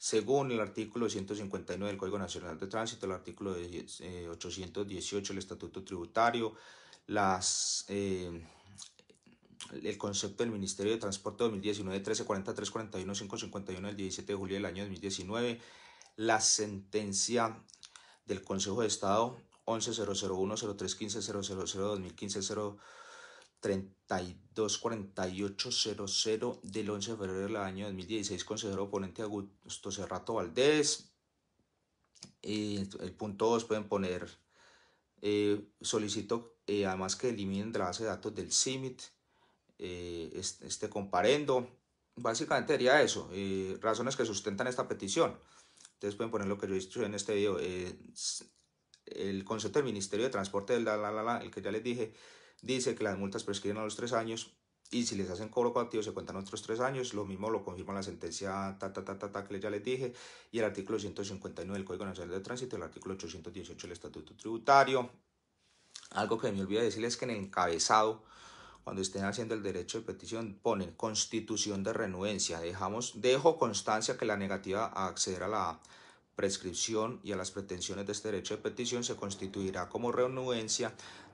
según el artículo 159 del Código Nacional de Tránsito, el artículo 818 del eh, Estatuto Tributario, eh, el concepto del Ministerio de Transporte 2019 1340 341 551 del 17 de julio del año 2019, la sentencia del Consejo de Estado 11.001, 0315, 000, 2015, 0 324800 del 11 de febrero del año 2016, consejero oponente Augusto Cerrato Valdés. Eh, el punto 2 pueden poner, eh, solicito eh, además que eliminen la base de datos del CIMIT este, comparendo. Básicamente sería eso, razones que sustentan esta petición. ustedes pueden poner lo que yo he dicho en este video. el concepto del Ministerio de Transporte, la, el que ya les dije, dice que las multas prescriben a los tres años y si les hacen cobro coactivo se cuentan otros tres años, lo mismo lo confirma la sentencia ta, ta, ta, ta, que ya les dije, y el artículo 159 del Código Nacional de Tránsito, y el artículo 818 del Estatuto Tributario. Algo que me olvidé decirles que en encabezado, cuando estén haciendo el derecho de petición, ponen constitución de renuencia. Dejamos, dejo constancia que la negativa a acceder a la prescripción y a las pretensiones de este derecho de petición se constituirá como renuencia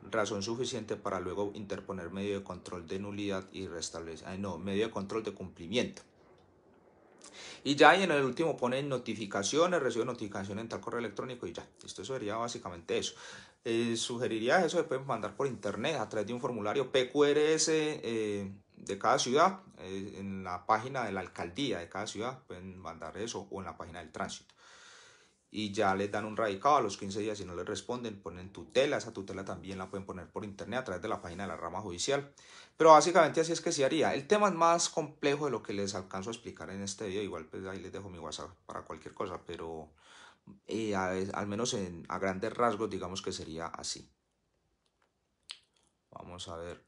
razón suficiente para luego interponer medio de control de nulidad y restablecer, no, medio de control de cumplimiento. Y ya y en el último ponen notificaciones, recibe notificación en tal correo electrónico y ya. Esto sería básicamente eso. Eh, sugeriría eso, se pueden mandar por internet a través de un formulario PQRS eh, de cada ciudad, eh, en la página de la alcaldía de cada ciudad, pueden mandar eso o en la página del tránsito y ya les dan un radicado a los 15 días y no les responden, ponen tutela, esa tutela también la pueden poner por internet a través de la página de la rama judicial. Pero básicamente así es que se haría. El tema es más complejo de lo que les alcanzo a explicar en este video, igual pues, ahí les dejo mi WhatsApp para cualquier cosa, pero eh, al menos a grandes rasgos digamos que sería así. Vamos a ver.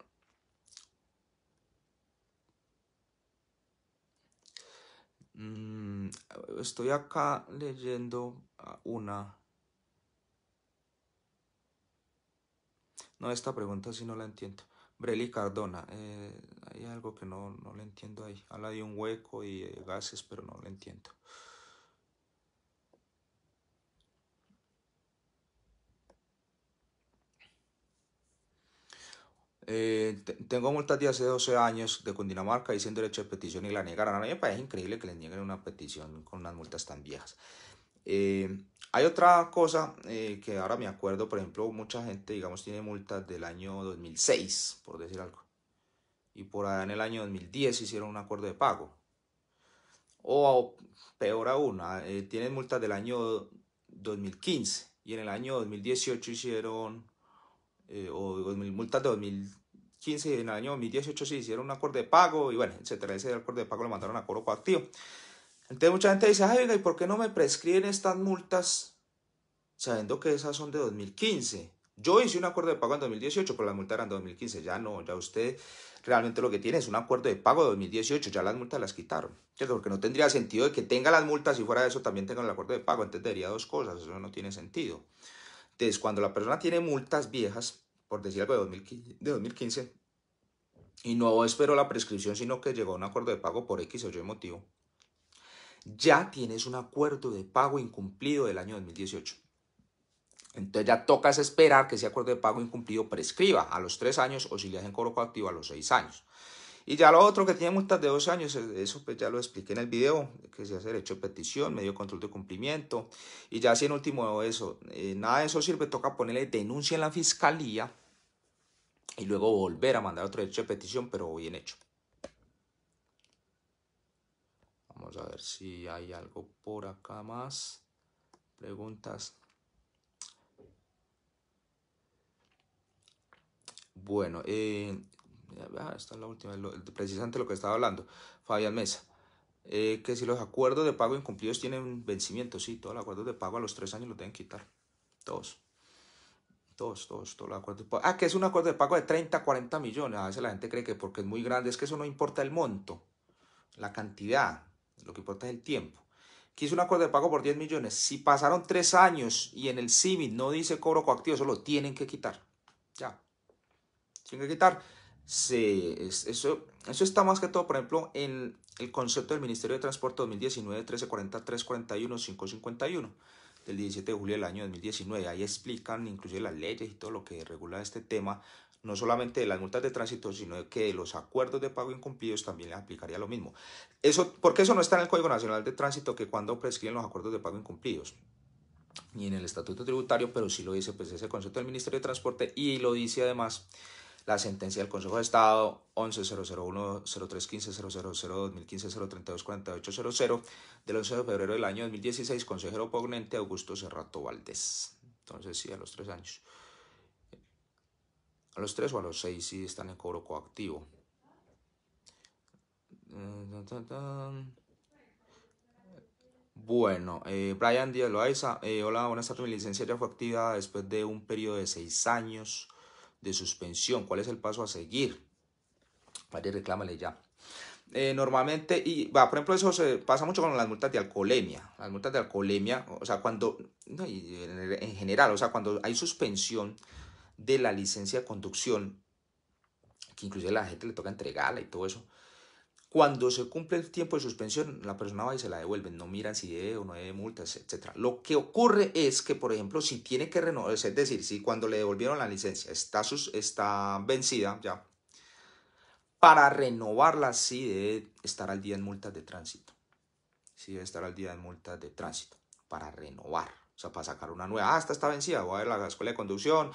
Mm, estoy acá leyendo una... No, esta pregunta si no la entiendo. Breli Cardona, eh, hay algo que no, no le entiendo ahí. Habla de un hueco y eh, gases, pero no lo entiendo. Eh, tengo multas de hace 12 años de Cundinamarca diciendo derecho de petición y la negaron. A mí me parece increíble que le nieguen una petición con unas multas tan viejas. Eh, hay otra cosa eh, que ahora me acuerdo, por ejemplo, mucha gente, digamos, tiene multas del año 2006, por decir algo. Y por allá en el año 2010 hicieron un acuerdo de pago. O peor aún, ah, eh, tienen multas del año 2015 y en el año 2018 hicieron, o, o multas de 2015 y en el año 2018 sí hicieron un acuerdo de pago y bueno, etcétera. Ese acuerdo de pago lo mandaron a coro coactivo. Entonces mucha gente dice, ay, venga, ¿y por qué no me prescriben estas multas sabiendo que esas son de 2015? Yo hice un acuerdo de pago en 2018, pero las multas eran de 2015. Ya no, ya usted realmente lo que tiene es un acuerdo de pago de 2018. Ya las multas las quitaron. Porque no tendría sentido de que tenga las multas y fuera de eso también tenga el acuerdo de pago. Entonces dos cosas. Eso no tiene sentido. Entonces, cuando la persona tiene multas viejas, por decir algo de 2015, de 2015 y no esperó la prescripción, sino que llegó a un acuerdo de pago por X o Y motivo, ya tienes un acuerdo de pago incumplido del año 2018. Entonces ya tocas esperar que ese acuerdo de pago incumplido prescriba a los tres años o si le hacen cobro coactivo a los seis años. Y ya lo otro que tiene multas de dos años, eh, eso pues ya lo expliqué en el video, que se hace derecho de petición, medio control de cumplimiento. Y ya si en último eso, eh, nada de eso sirve, toca ponerle denuncia en la fiscalía y luego volver a mandar otro derecho de petición, pero bien hecho. Vamos a ver si hay algo por acá más. Preguntas. Bueno, eh, ah, esta es la última, precisamente lo que estaba hablando, Fabián Mesa. Eh, que si los acuerdos de pago incumplidos tienen vencimiento, sí, todos los acuerdos de pago a los tres años los deben quitar. Todos. Todos, todos, todos los acuerdos de pago. Ah, que es un acuerdo de pago de 30, 40 millones. A veces la gente cree que porque es muy grande, es que eso no importa el monto, la cantidad. Lo que importa es el tiempo. Quiso un acuerdo de pago por 10 millones. Si pasaron 3 años y en el CIMIT no dice cobro coactivo, eso lo tienen que quitar. Ya. Tienen que quitar. Sí, eso, eso está más que todo, por ejemplo, en el concepto del Ministerio de Transporte 2019 1340 341 551 del 17 de julio del año 2019. Ahí explican inclusive las leyes y todo lo que regula este tema no solamente de las multas de tránsito, sino que los acuerdos de pago incumplidos también le aplicaría lo mismo. Eso, porque eso no está en el Código Nacional de Tránsito, que cuando prescriben los acuerdos de pago incumplidos, ni en el Estatuto Tributario, pero sí lo dice pues, ese concepto del Ministerio de Transporte y lo dice además la sentencia del Consejo de Estado 11-001-0315-000-2015-03248-00 del 11 de febrero del año 2016, consejero oponente Augusto Serrato Valdés. Entonces, sí, a los tres años. A los 3 o a los 6 si están en cobro coactivo. Bueno, eh, Brian Díaz Loaiza, eh, hola, buenas tardes. Mi licenciatura fue activada después de un periodo de 6 años de suspensión. ¿Cuál es el paso a seguir? Vale, reclámale ya. Eh, normalmente, y va, por ejemplo, eso se pasa mucho con las multas de alcoholemia. Las multas de alcoholemia, o sea, cuando, en general, o sea, cuando hay suspensión de la licencia de conducción, que inclusive a la gente le toca entregarla y todo eso, cuando se cumple el tiempo de suspensión, la persona va y se la devuelven, no miran si debe o no debe multas, etc. Lo que ocurre es que, por ejemplo, si tiene que renovar, es decir, si cuando le devolvieron la licencia está, sus, está vencida ya, para renovarla sí debe estar al día en multas de tránsito. Sí debe estar al día en multas de tránsito para renovar, o sea, para sacar una nueva. Ah, esta está vencida, voy a ver la escuela de conducción,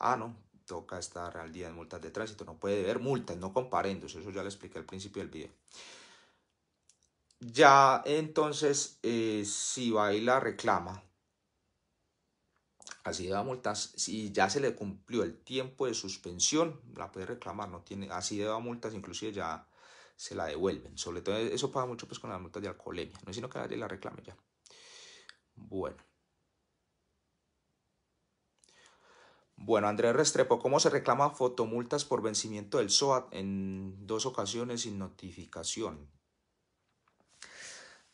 Ah, no, toca estar al día de multas de tránsito, no puede haber multas, no comparendos, eso ya lo expliqué al principio del video. Ya entonces, eh, si va y la reclama, así de multas, si ya se le cumplió el tiempo de suspensión, la puede reclamar, no tiene, así de multas, inclusive ya se la devuelven. Sobre todo eso pasa mucho pues con las multas de alcoholemia, no es sino que la reclame ya. Bueno. Bueno, Andrés Restrepo, ¿cómo se reclama fotomultas por vencimiento del SOAT en dos ocasiones sin notificación?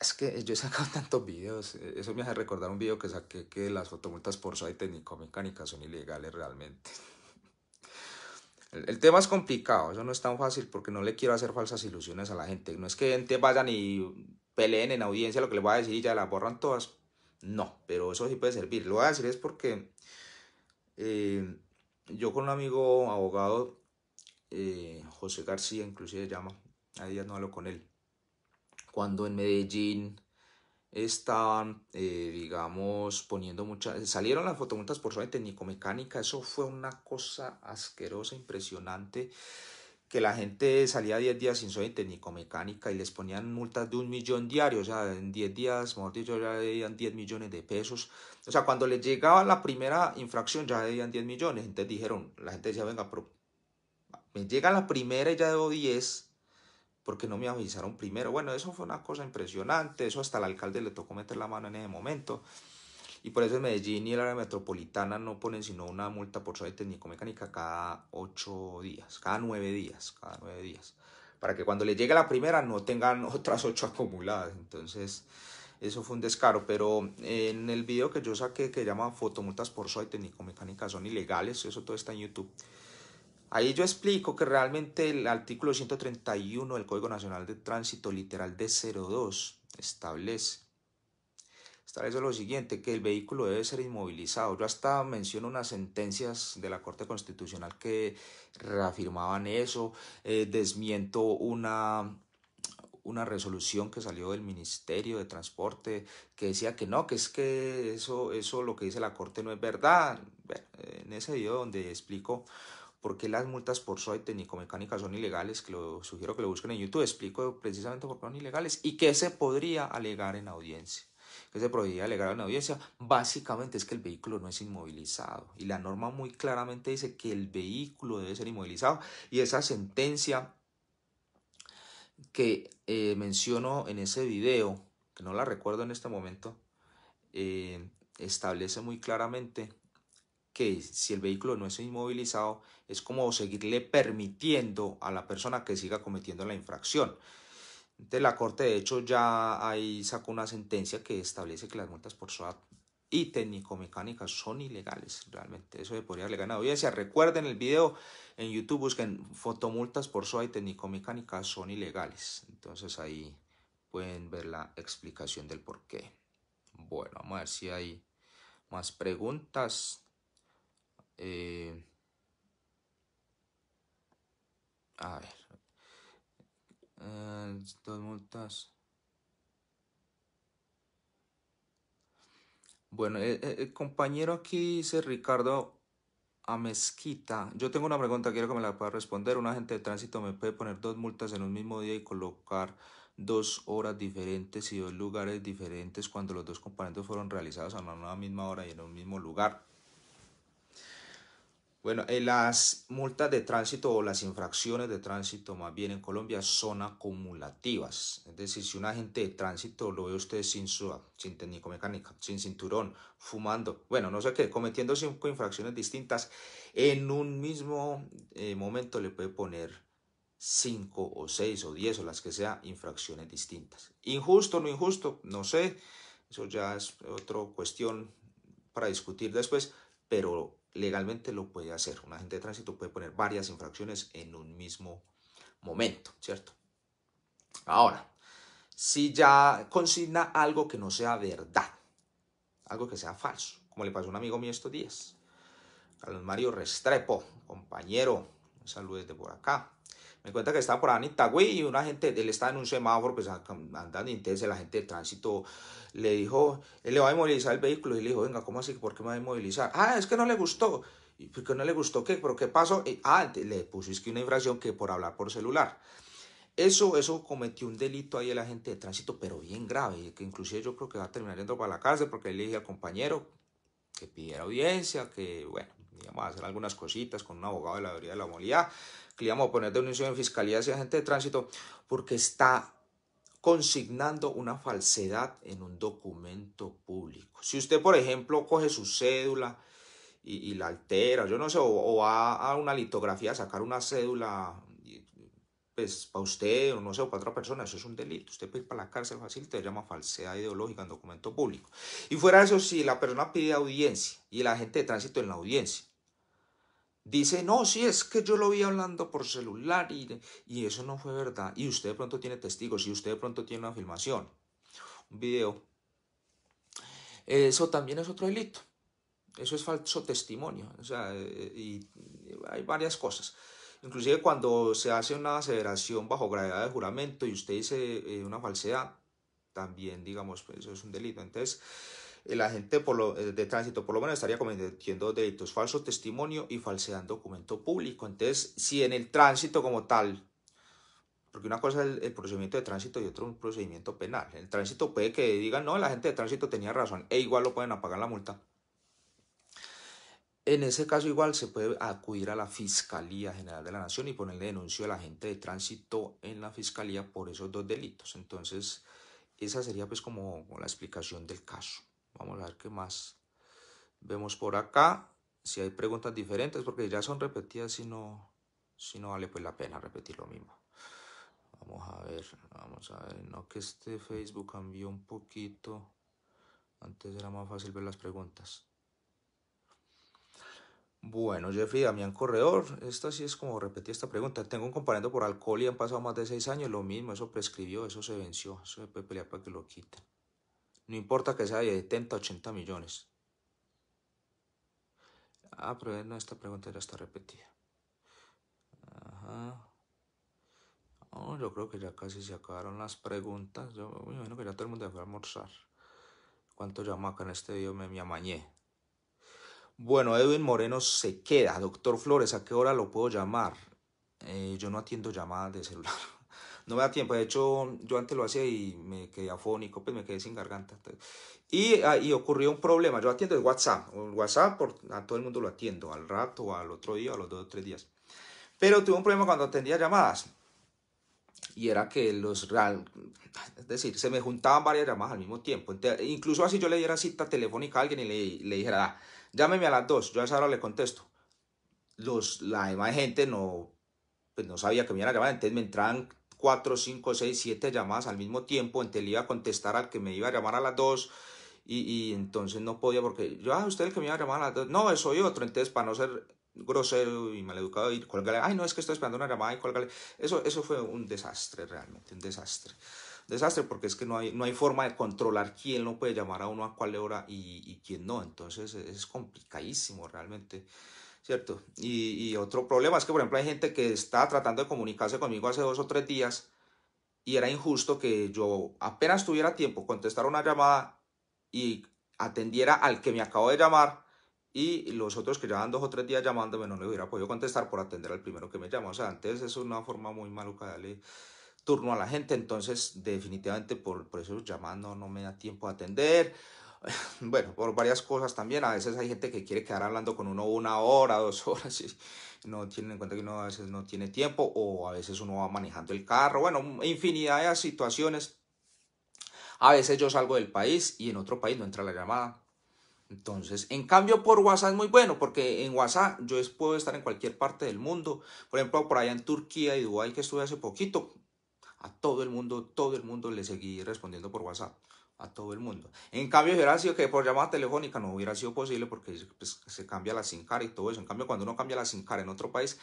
Es que yo he sacado tantos videos, e-, eso me hace recordar un video que saqué que las fotomultas por SOAT técnico-mecánica son ilegales realmente. El, tema es complicado, eso no es tan fácil porque no le quiero hacer falsas ilusiones a la gente. No es que gente vayan y peleen en audiencia lo que les voy a decir y ya las borran todas. No, pero eso sí puede servir. Lo voy a decir es porque eh, yo con un amigo abogado, eh, José García, inclusive llama, a no hablo con él. Cuando en Medellín estaban, eh, digamos, poniendo muchas... Salieron las fotomultas por suerte técnico-mecánica, eso fue una cosa asquerosa, impresionante que la gente salía 10 días sin soy técnico mecánica y les ponían multas de un millón diario, o sea, en 10 días, mejor dicho, ya debían 10 millones de pesos. O sea, cuando les llegaba la primera infracción ya debían 10 millones, entonces dijeron, la gente decía, venga, pero me llega la primera y ya debo 10, porque no me avisaron primero. Bueno, eso fue una cosa impresionante, eso hasta el alcalde le tocó meter la mano en ese momento. Y por eso en Medellín y el área metropolitana no ponen sino una multa por suave técnico-mecánica cada ocho días, cada nueve días, cada nueve días. Para que cuando le llegue la primera no tengan otras ocho acumuladas. Entonces, eso fue un descaro. Pero eh, en el video que yo saqué que llama fotomultas por suave técnico-mecánica son ilegales, eso todo está en YouTube. Ahí yo explico que realmente el artículo 131 del Código Nacional de Tránsito, literal de 02, establece es lo siguiente, que el vehículo debe ser inmovilizado. Yo hasta menciono unas sentencias de la Corte Constitucional que reafirmaban eso, eh, desmiento una, una resolución que salió del Ministerio de Transporte que decía que no, que es que eso, eso lo que dice la Corte no es verdad. en ese video donde explico por qué las multas por SOE técnico son ilegales, que lo sugiero que lo busquen en YouTube, explico precisamente por qué son ilegales y qué se podría alegar en audiencia que se prohibía alegar a una audiencia, básicamente es que el vehículo no es inmovilizado. Y la norma muy claramente dice que el vehículo debe ser inmovilizado. Y esa sentencia que eh, menciono en ese video, que no la recuerdo en este momento, eh, establece muy claramente que si el vehículo no es inmovilizado, es como seguirle permitiendo a la persona que siga cometiendo la infracción. Entonces la Corte de hecho ya ahí sacó una sentencia que establece que las multas por SOA y técnico-mecánicas son ilegales. Realmente eso se podría haberle ganado si Recuerden el video en YouTube, busquen fotomultas por SOA y técnico-mecánicas son ilegales. Entonces ahí pueden ver la explicación del por qué. Bueno, vamos a ver si hay más preguntas. Eh, a ver, dos eh, multas. Bueno, el, compañero aquí dice Ricardo a Mezquita. Yo tengo una pregunta, quiero que me la pueda responder. ¿Un agente de tránsito me puede poner dos multas en un mismo día y colocar dos horas diferentes y dos lugares diferentes cuando los dos componentes fueron realizados a una misma hora y en un mismo lugar? Bueno, eh, las multas de tránsito o las infracciones de tránsito más bien en Colombia son acumulativas. Es decir, si un agente de tránsito lo ve usted sin su, sin técnico mecánica, sin cinturón, fumando, bueno, no sé qué, cometiendo cinco infracciones distintas, en un mismo eh, momento le puede poner cinco o seis o diez o las que sea infracciones distintas. Injusto, o no injusto, no sé, eso ya es otra cuestión para discutir después, pero legalmente lo puede hacer. Un agente de tránsito puede poner varias infracciones en un mismo momento, ¿cierto? Ahora, si ya consigna algo que no sea verdad, algo que sea falso, como le pasó a un amigo mío estos días, Carlos Mario Restrepo, compañero, saludos de por acá. Me cuenta que estaba por ahí en Itagüí y una gente, él estaba en un semáforo pues andando intenso, la gente de tránsito le dijo, él le va a inmovilizar el vehículo y le dijo, venga, ¿cómo así? ¿Por qué me va a inmovilizar? Ah, es que no le gustó. ¿Y por qué no le gustó qué? ¿Pero qué pasó? Eh, ah, le puso que una infracción que por hablar por celular. Eso, eso cometió un delito ahí el agente de tránsito, pero bien grave, que inclusive yo creo que va a terminar yendo para la cárcel porque él le dije al compañero que pidiera audiencia, que bueno digamos, a hacer algunas cositas con un abogado de la teoría de la humanidad. que le íbamos a poner denuncia en fiscalía hacia agente de tránsito, porque está consignando una falsedad en un documento público. Si usted, por ejemplo, coge su cédula y, la altera, yo no sé, o va a una litografía a sacar una cédula pues para usted o no sé, o para otra persona, eso es un delito. Usted puede ir para la cárcel fácil, te llama falsedad ideológica en documento público. Y fuera de eso, si la persona pide audiencia y el agente de tránsito en la audiencia dice, no, si es que yo lo vi hablando por celular y, y eso no fue verdad, y usted de pronto tiene testigos, y usted de pronto tiene una filmación, un video, eso también es otro delito. Eso es falso testimonio. O sea, eh, y hay varias cosas. Inclusive cuando se hace una aseveración bajo gravedad de juramento y usted dice eh, una falsedad, también, digamos, pues, eso es un delito. Entonces, el agente por eh, de tránsito por lo menos estaría cometiendo delitos, falso testimonio y falsedad en documento público. Entonces, si en el tránsito como tal, porque una cosa es el, procedimiento de tránsito y otro un procedimiento penal. En el tránsito puede que digan, no, la gente de tránsito tenía razón, e igual lo pueden apagar la multa. En ese caso igual se puede acudir a la Fiscalía General de la Nación y ponerle denuncio la gente de tránsito en la Fiscalía por esos dos delitos. Entonces, esa sería pues como la explicación del caso. Vamos a ver qué más vemos por acá. Si hay preguntas diferentes, porque ya son repetidas, si no, si vale pues la pena repetir lo mismo. Vamos a ver, vamos a ver, no que este Facebook cambió un poquito. Antes era más fácil ver las preguntas. Bueno, Jeffrey Damián Corredor, esta sí es como repetí esta pregunta. Tengo un comparendo por alcohol y han pasado más de seis años, lo mismo, eso prescribió, eso se venció, eso se puede pelear para que lo quiten. No importa que sea de 70, 80 millones. Ah, pero esta pregunta ya está repetida. Ajá. Oh, yo creo que ya casi se acabaron las preguntas. Yo me imagino que ya todo el mundo a almorzar. ¿Cuánto llamaca en este video me, me amañé? Bueno, Edwin Moreno se queda. Doctor Flores, ¿a qué hora lo puedo llamar? Eh, yo no atiendo llamadas de celular. No me da tiempo. De hecho, yo antes lo hacía y me quedé afónico, pues me quedé sin garganta. Y, ah, y ocurrió un problema. Yo atiendo el WhatsApp. El WhatsApp por, a todo el mundo lo atiendo. Al rato, al otro día, a los dos o tres días. Pero tuve un problema cuando atendía llamadas. Y era que los... Es decir, se me juntaban varias llamadas al mismo tiempo. incluso así yo le diera cita telefónica a alguien y le, le dijera... Ah, Llámeme a las 2, yo a esa hora le contesto. Los, la demás gente no, pues no sabía que me iban a llamar, entonces me entraban 4, 5, 6, 7 llamadas al mismo tiempo, entonces le iba a contestar al que me iba a llamar a las 2 y, y entonces no podía porque yo, ah, usted el que me iba a llamar a las 2, no, soy otro, entonces para no ser grosero y maleducado y colgarle, ay no, es que estoy esperando una llamada y colgarle, eso, eso fue un desastre realmente, un desastre desastre porque es que no hay, no hay forma de controlar quién lo puede llamar a uno a cuál hora y, quién no. Entonces es complicadísimo realmente. ¿Cierto? Y, otro problema es que, por ejemplo, hay gente que está tratando de comunicarse conmigo hace dos o tres días y era injusto que yo apenas tuviera tiempo contestar una llamada y atendiera al que me acabo de llamar y los otros que llevan dos o tres días llamándome no le hubiera podido contestar por atender al primero que me llama. O sea, antes es una forma muy maluca de darle turno a la gente, entonces definitivamente por, por eso llamando no me da tiempo a atender. Bueno, por varias cosas también. A veces hay gente que quiere quedar hablando con uno una hora, dos horas, y no tienen en cuenta que uno a veces no tiene tiempo, o a veces uno va manejando el carro. Bueno, infinidad de situaciones. A veces yo salgo del país y en otro país no entra la llamada. Entonces, en cambio por WhatsApp es muy bueno porque en WhatsApp yo puedo estar en cualquier parte del mundo. Por ejemplo, por allá en Turquía y Dubái que estuve hace poquito, a todo el mundo, todo el mundo le seguí respondiendo por WhatsApp. A todo el mundo. En cambio, hubiera sido que por llamada telefónica no hubiera sido posible porque pues, se cambia la SIM card y todo eso. En cambio, cuando uno cambia la SIM card en otro país,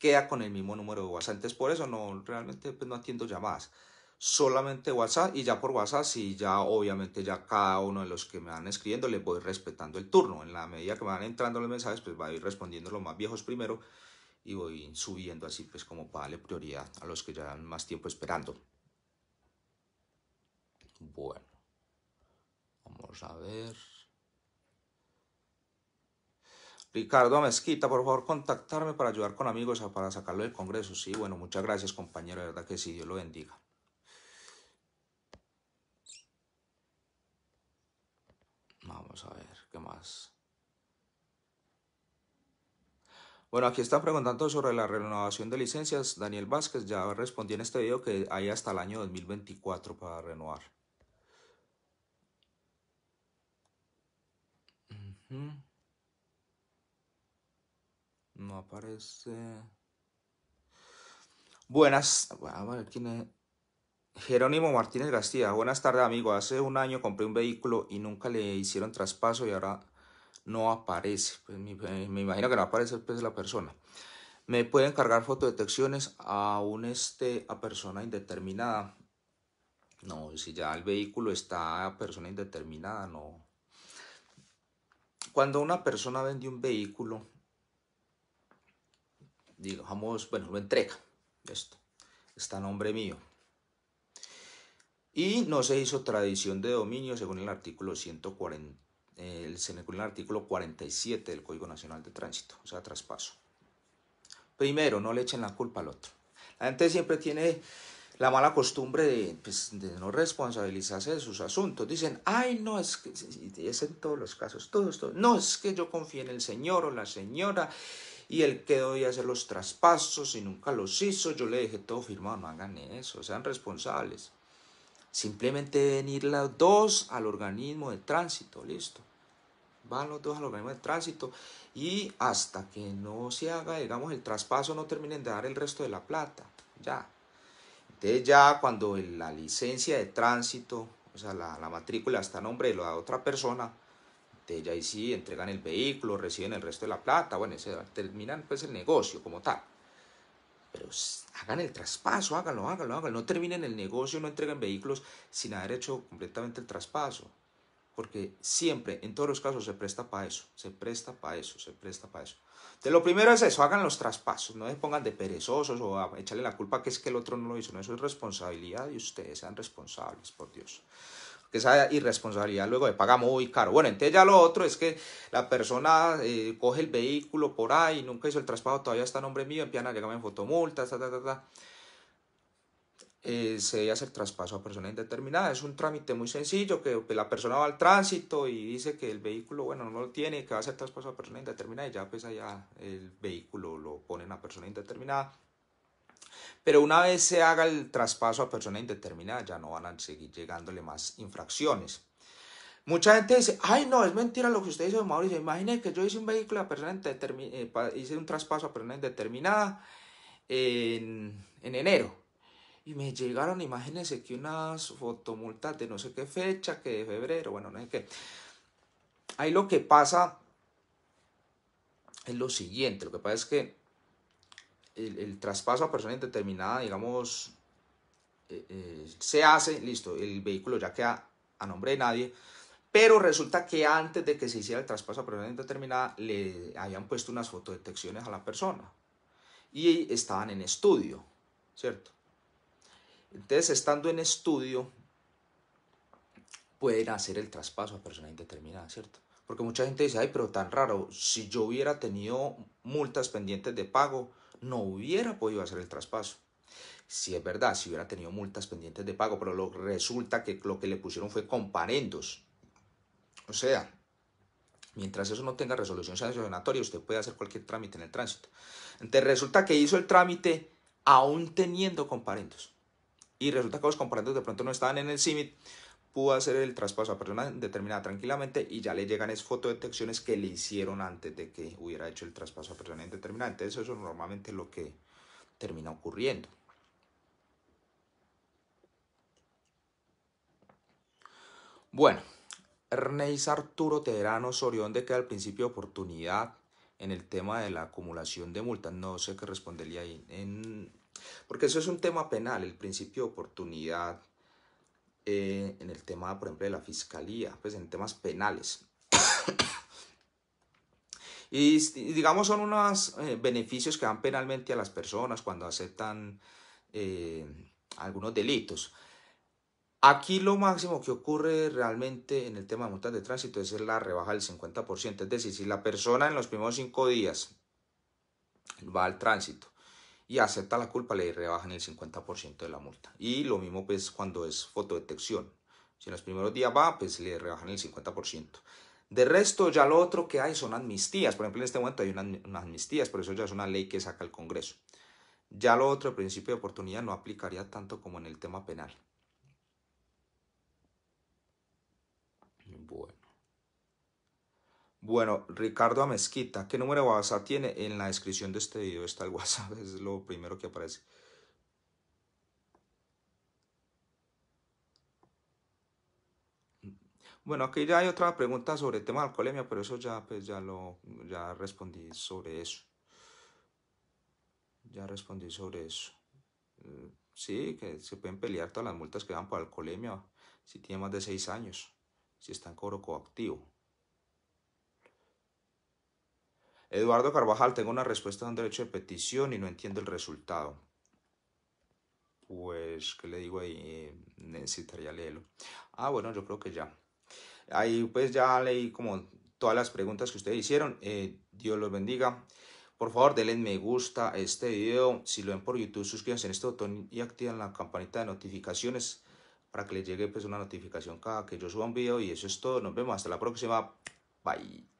queda con el mismo número de WhatsApp. Entonces, por eso no, realmente pues, no atiendo llamadas. Solamente WhatsApp y ya por WhatsApp, si ya obviamente ya cada uno de los que me van escribiendo le voy respetando el turno. En la medida que me van entrando los mensajes, pues voy a ir respondiendo los más viejos primero y voy subiendo así pues como para darle prioridad a los que ya dan más tiempo esperando. Bueno, vamos a ver. Ricardo Mezquita, por favor, contactarme para ayudar con amigos para sacarlo del Congreso. Sí, bueno, muchas gracias, compañero. De verdad que sí, Dios lo bendiga. Vamos a ver, ¿qué más? Bueno, aquí está preguntando sobre la renovación de licencias. Daniel Vázquez ya respondió en este video que hay hasta el año 2024 para renovar. No aparece. Buenas. A ver, ¿quién Jerónimo Martínez García. Buenas tardes, amigo. Hace un año compré un vehículo y nunca le hicieron traspaso y ahora no aparece. Pues, eh, me, imagino que no aparece pues, la persona. Me pueden cargar fotodetecciones a un este a persona indeterminada. No, si ya el vehículo está a persona indeterminada, no. Cuando una persona vende un vehículo, digamos, bueno, lo entrega. Esto está nombre mío. Y no se hizo tradición de dominio según el artículo 140 se se en el artículo 47 del Código Nacional de Tránsito, o sea, traspaso. Primero, no le echen la culpa al otro. La gente siempre tiene la mala costumbre de, pues, no responsabilizarse de sus asuntos. Dicen, ay, no, es que, es en todos los casos, todos, todos, no, es que yo confíe en el señor o la señora y él quedó a hacer los traspasos y nunca los hizo, yo le dije todo firmado, no hagan eso, sean responsables. Simplemente deben ir las dos al organismo de tránsito, listo van los dos a los organismo de tránsito y hasta que no se haga, digamos, el traspaso no terminen de dar el resto de la plata, ya. Entonces ya cuando la licencia de tránsito, o sea, la, matrícula está a nombre de la otra persona, entonces ya y sí entregan el vehículo, reciben el resto de la plata, bueno, se terminan pues el negocio como tal. Pero hagan el traspaso, háganlo, háganlo, háganlo. No terminen el negocio, no entreguen vehículos sin haber hecho completamente el traspaso. Porque siempre, en todos los casos, se presta para eso, se presta para eso, se presta para eso. Entonces, lo primero es eso, hagan los traspasos, no se pongan de perezosos o a echarle la culpa que es que el otro no lo hizo, no, eso es responsabilidad y ustedes, sean responsables, por Dios que esa irresponsabilidad luego le paga muy caro. Bueno, entonces ya lo otro es que la persona eh, coge el vehículo por ahí, nunca hizo el traspaso, todavía está a nombre mío, en a llegarme en fotomulta, ta, ta, ta, eh, se hace el traspaso a persona indeterminada. Es un trámite muy sencillo que, pues, la persona va al tránsito y dice que el vehículo, bueno, no lo tiene, que va a hacer traspaso a persona indeterminada y ya pues allá el vehículo lo ponen a persona indeterminada. Pero una vez se haga el traspaso a persona indeterminada ya no van a seguir llegándole más infracciones. Mucha gente dice, ay no, es mentira lo que usted dice, Mauricio. Imagine que yo hice un vehículo persona indeterminada, eh, hice un traspaso a persona indeterminada en enero y me llegaron, imagínense que unas fotomultas de no sé qué fecha, que de febrero, bueno, no sé qué. Ahí lo que pasa es lo siguiente, lo que pasa es que el, traspaso a persona indeterminada, digamos, eh, eh, se hace, listo, el vehículo ya queda a nombre de nadie, pero resulta que antes de que se hiciera el traspaso a persona indeterminada, le habían puesto unas fotodetecciones a la persona y estaban en estudio, ¿cierto? Entonces, estando en estudio, pueden hacer el traspaso a persona indeterminada, ¿cierto? Porque mucha gente dice, ay, pero tan raro, si yo hubiera tenido multas pendientes de pago, no hubiera podido hacer el traspaso. Si es verdad, si hubiera tenido multas pendientes de pago, pero resulta que lo que le pusieron fue comparendos. O sea, mientras eso no tenga resolución sancionatoria, usted puede hacer cualquier trámite en el tránsito. Entonces resulta que hizo el trámite aún teniendo comparendos y resulta que los comparendos de pronto no estaban en el CIMIT, pudo hacer el traspaso a persona determinada tranquilamente y ya le llegan es fotodetecciones que le hicieron antes de que hubiera hecho el traspaso a persona indeterminada. Entonces eso es normalmente lo que termina ocurriendo. Bueno, Ernest Arturo Teherano Sorión de queda al principio de oportunidad en el tema de la acumulación de multas. No sé qué respondería ahí. En porque eso es un tema penal, el principio de oportunidad eh, en el tema, por ejemplo, de la fiscalía, pues en temas penales. y digamos son unos eh, beneficios que dan penalmente a las personas cuando aceptan eh, algunos delitos. Aquí lo máximo que ocurre realmente en el tema de multas de tránsito es la rebaja del 50%. Es decir, si la persona en los primeros cinco días va al tránsito y acepta la culpa le rebajan el 50% de la multa. Y lo mismo pues cuando es fotodetección. Si en los primeros días va, pues le rebajan el 50%. De resto, ya lo otro que hay son amnistías. Por ejemplo, en este momento hay unas, amnistías, por eso ya es una ley que saca el Congreso. Ya lo otro, el principio de oportunidad, no aplicaría tanto como en el tema penal. Bueno, Ricardo Amezquita, ¿qué número de WhatsApp tiene? En la descripción de este video está el WhatsApp, es lo primero que aparece. Bueno, aquí ya hay otra pregunta sobre el tema de alcoholemia, pero eso ya, pues, ya lo ya respondí sobre eso. Ya respondí sobre eso. Eh, sí, que se pueden pelear todas las multas que dan por alcoholemia si tiene más de 6 años, si está en coro coactivo. Eduardo Carvajal, tengo una respuesta de un derecho de petición y no entiendo el resultado. Pues, ¿qué le digo ahí? Necesitaría leerlo. Ah, bueno, yo creo que ya. Ahí pues ya leí como todas las preguntas que ustedes hicieron. Eh, Dios los bendiga. Por favor, denle me gusta a este video. Si lo ven por YouTube, suscríbanse en este botón y activen la campanita de notificaciones para que les llegue pues una notificación cada que yo suba un video. Y eso es todo. Nos vemos hasta la próxima. Bye.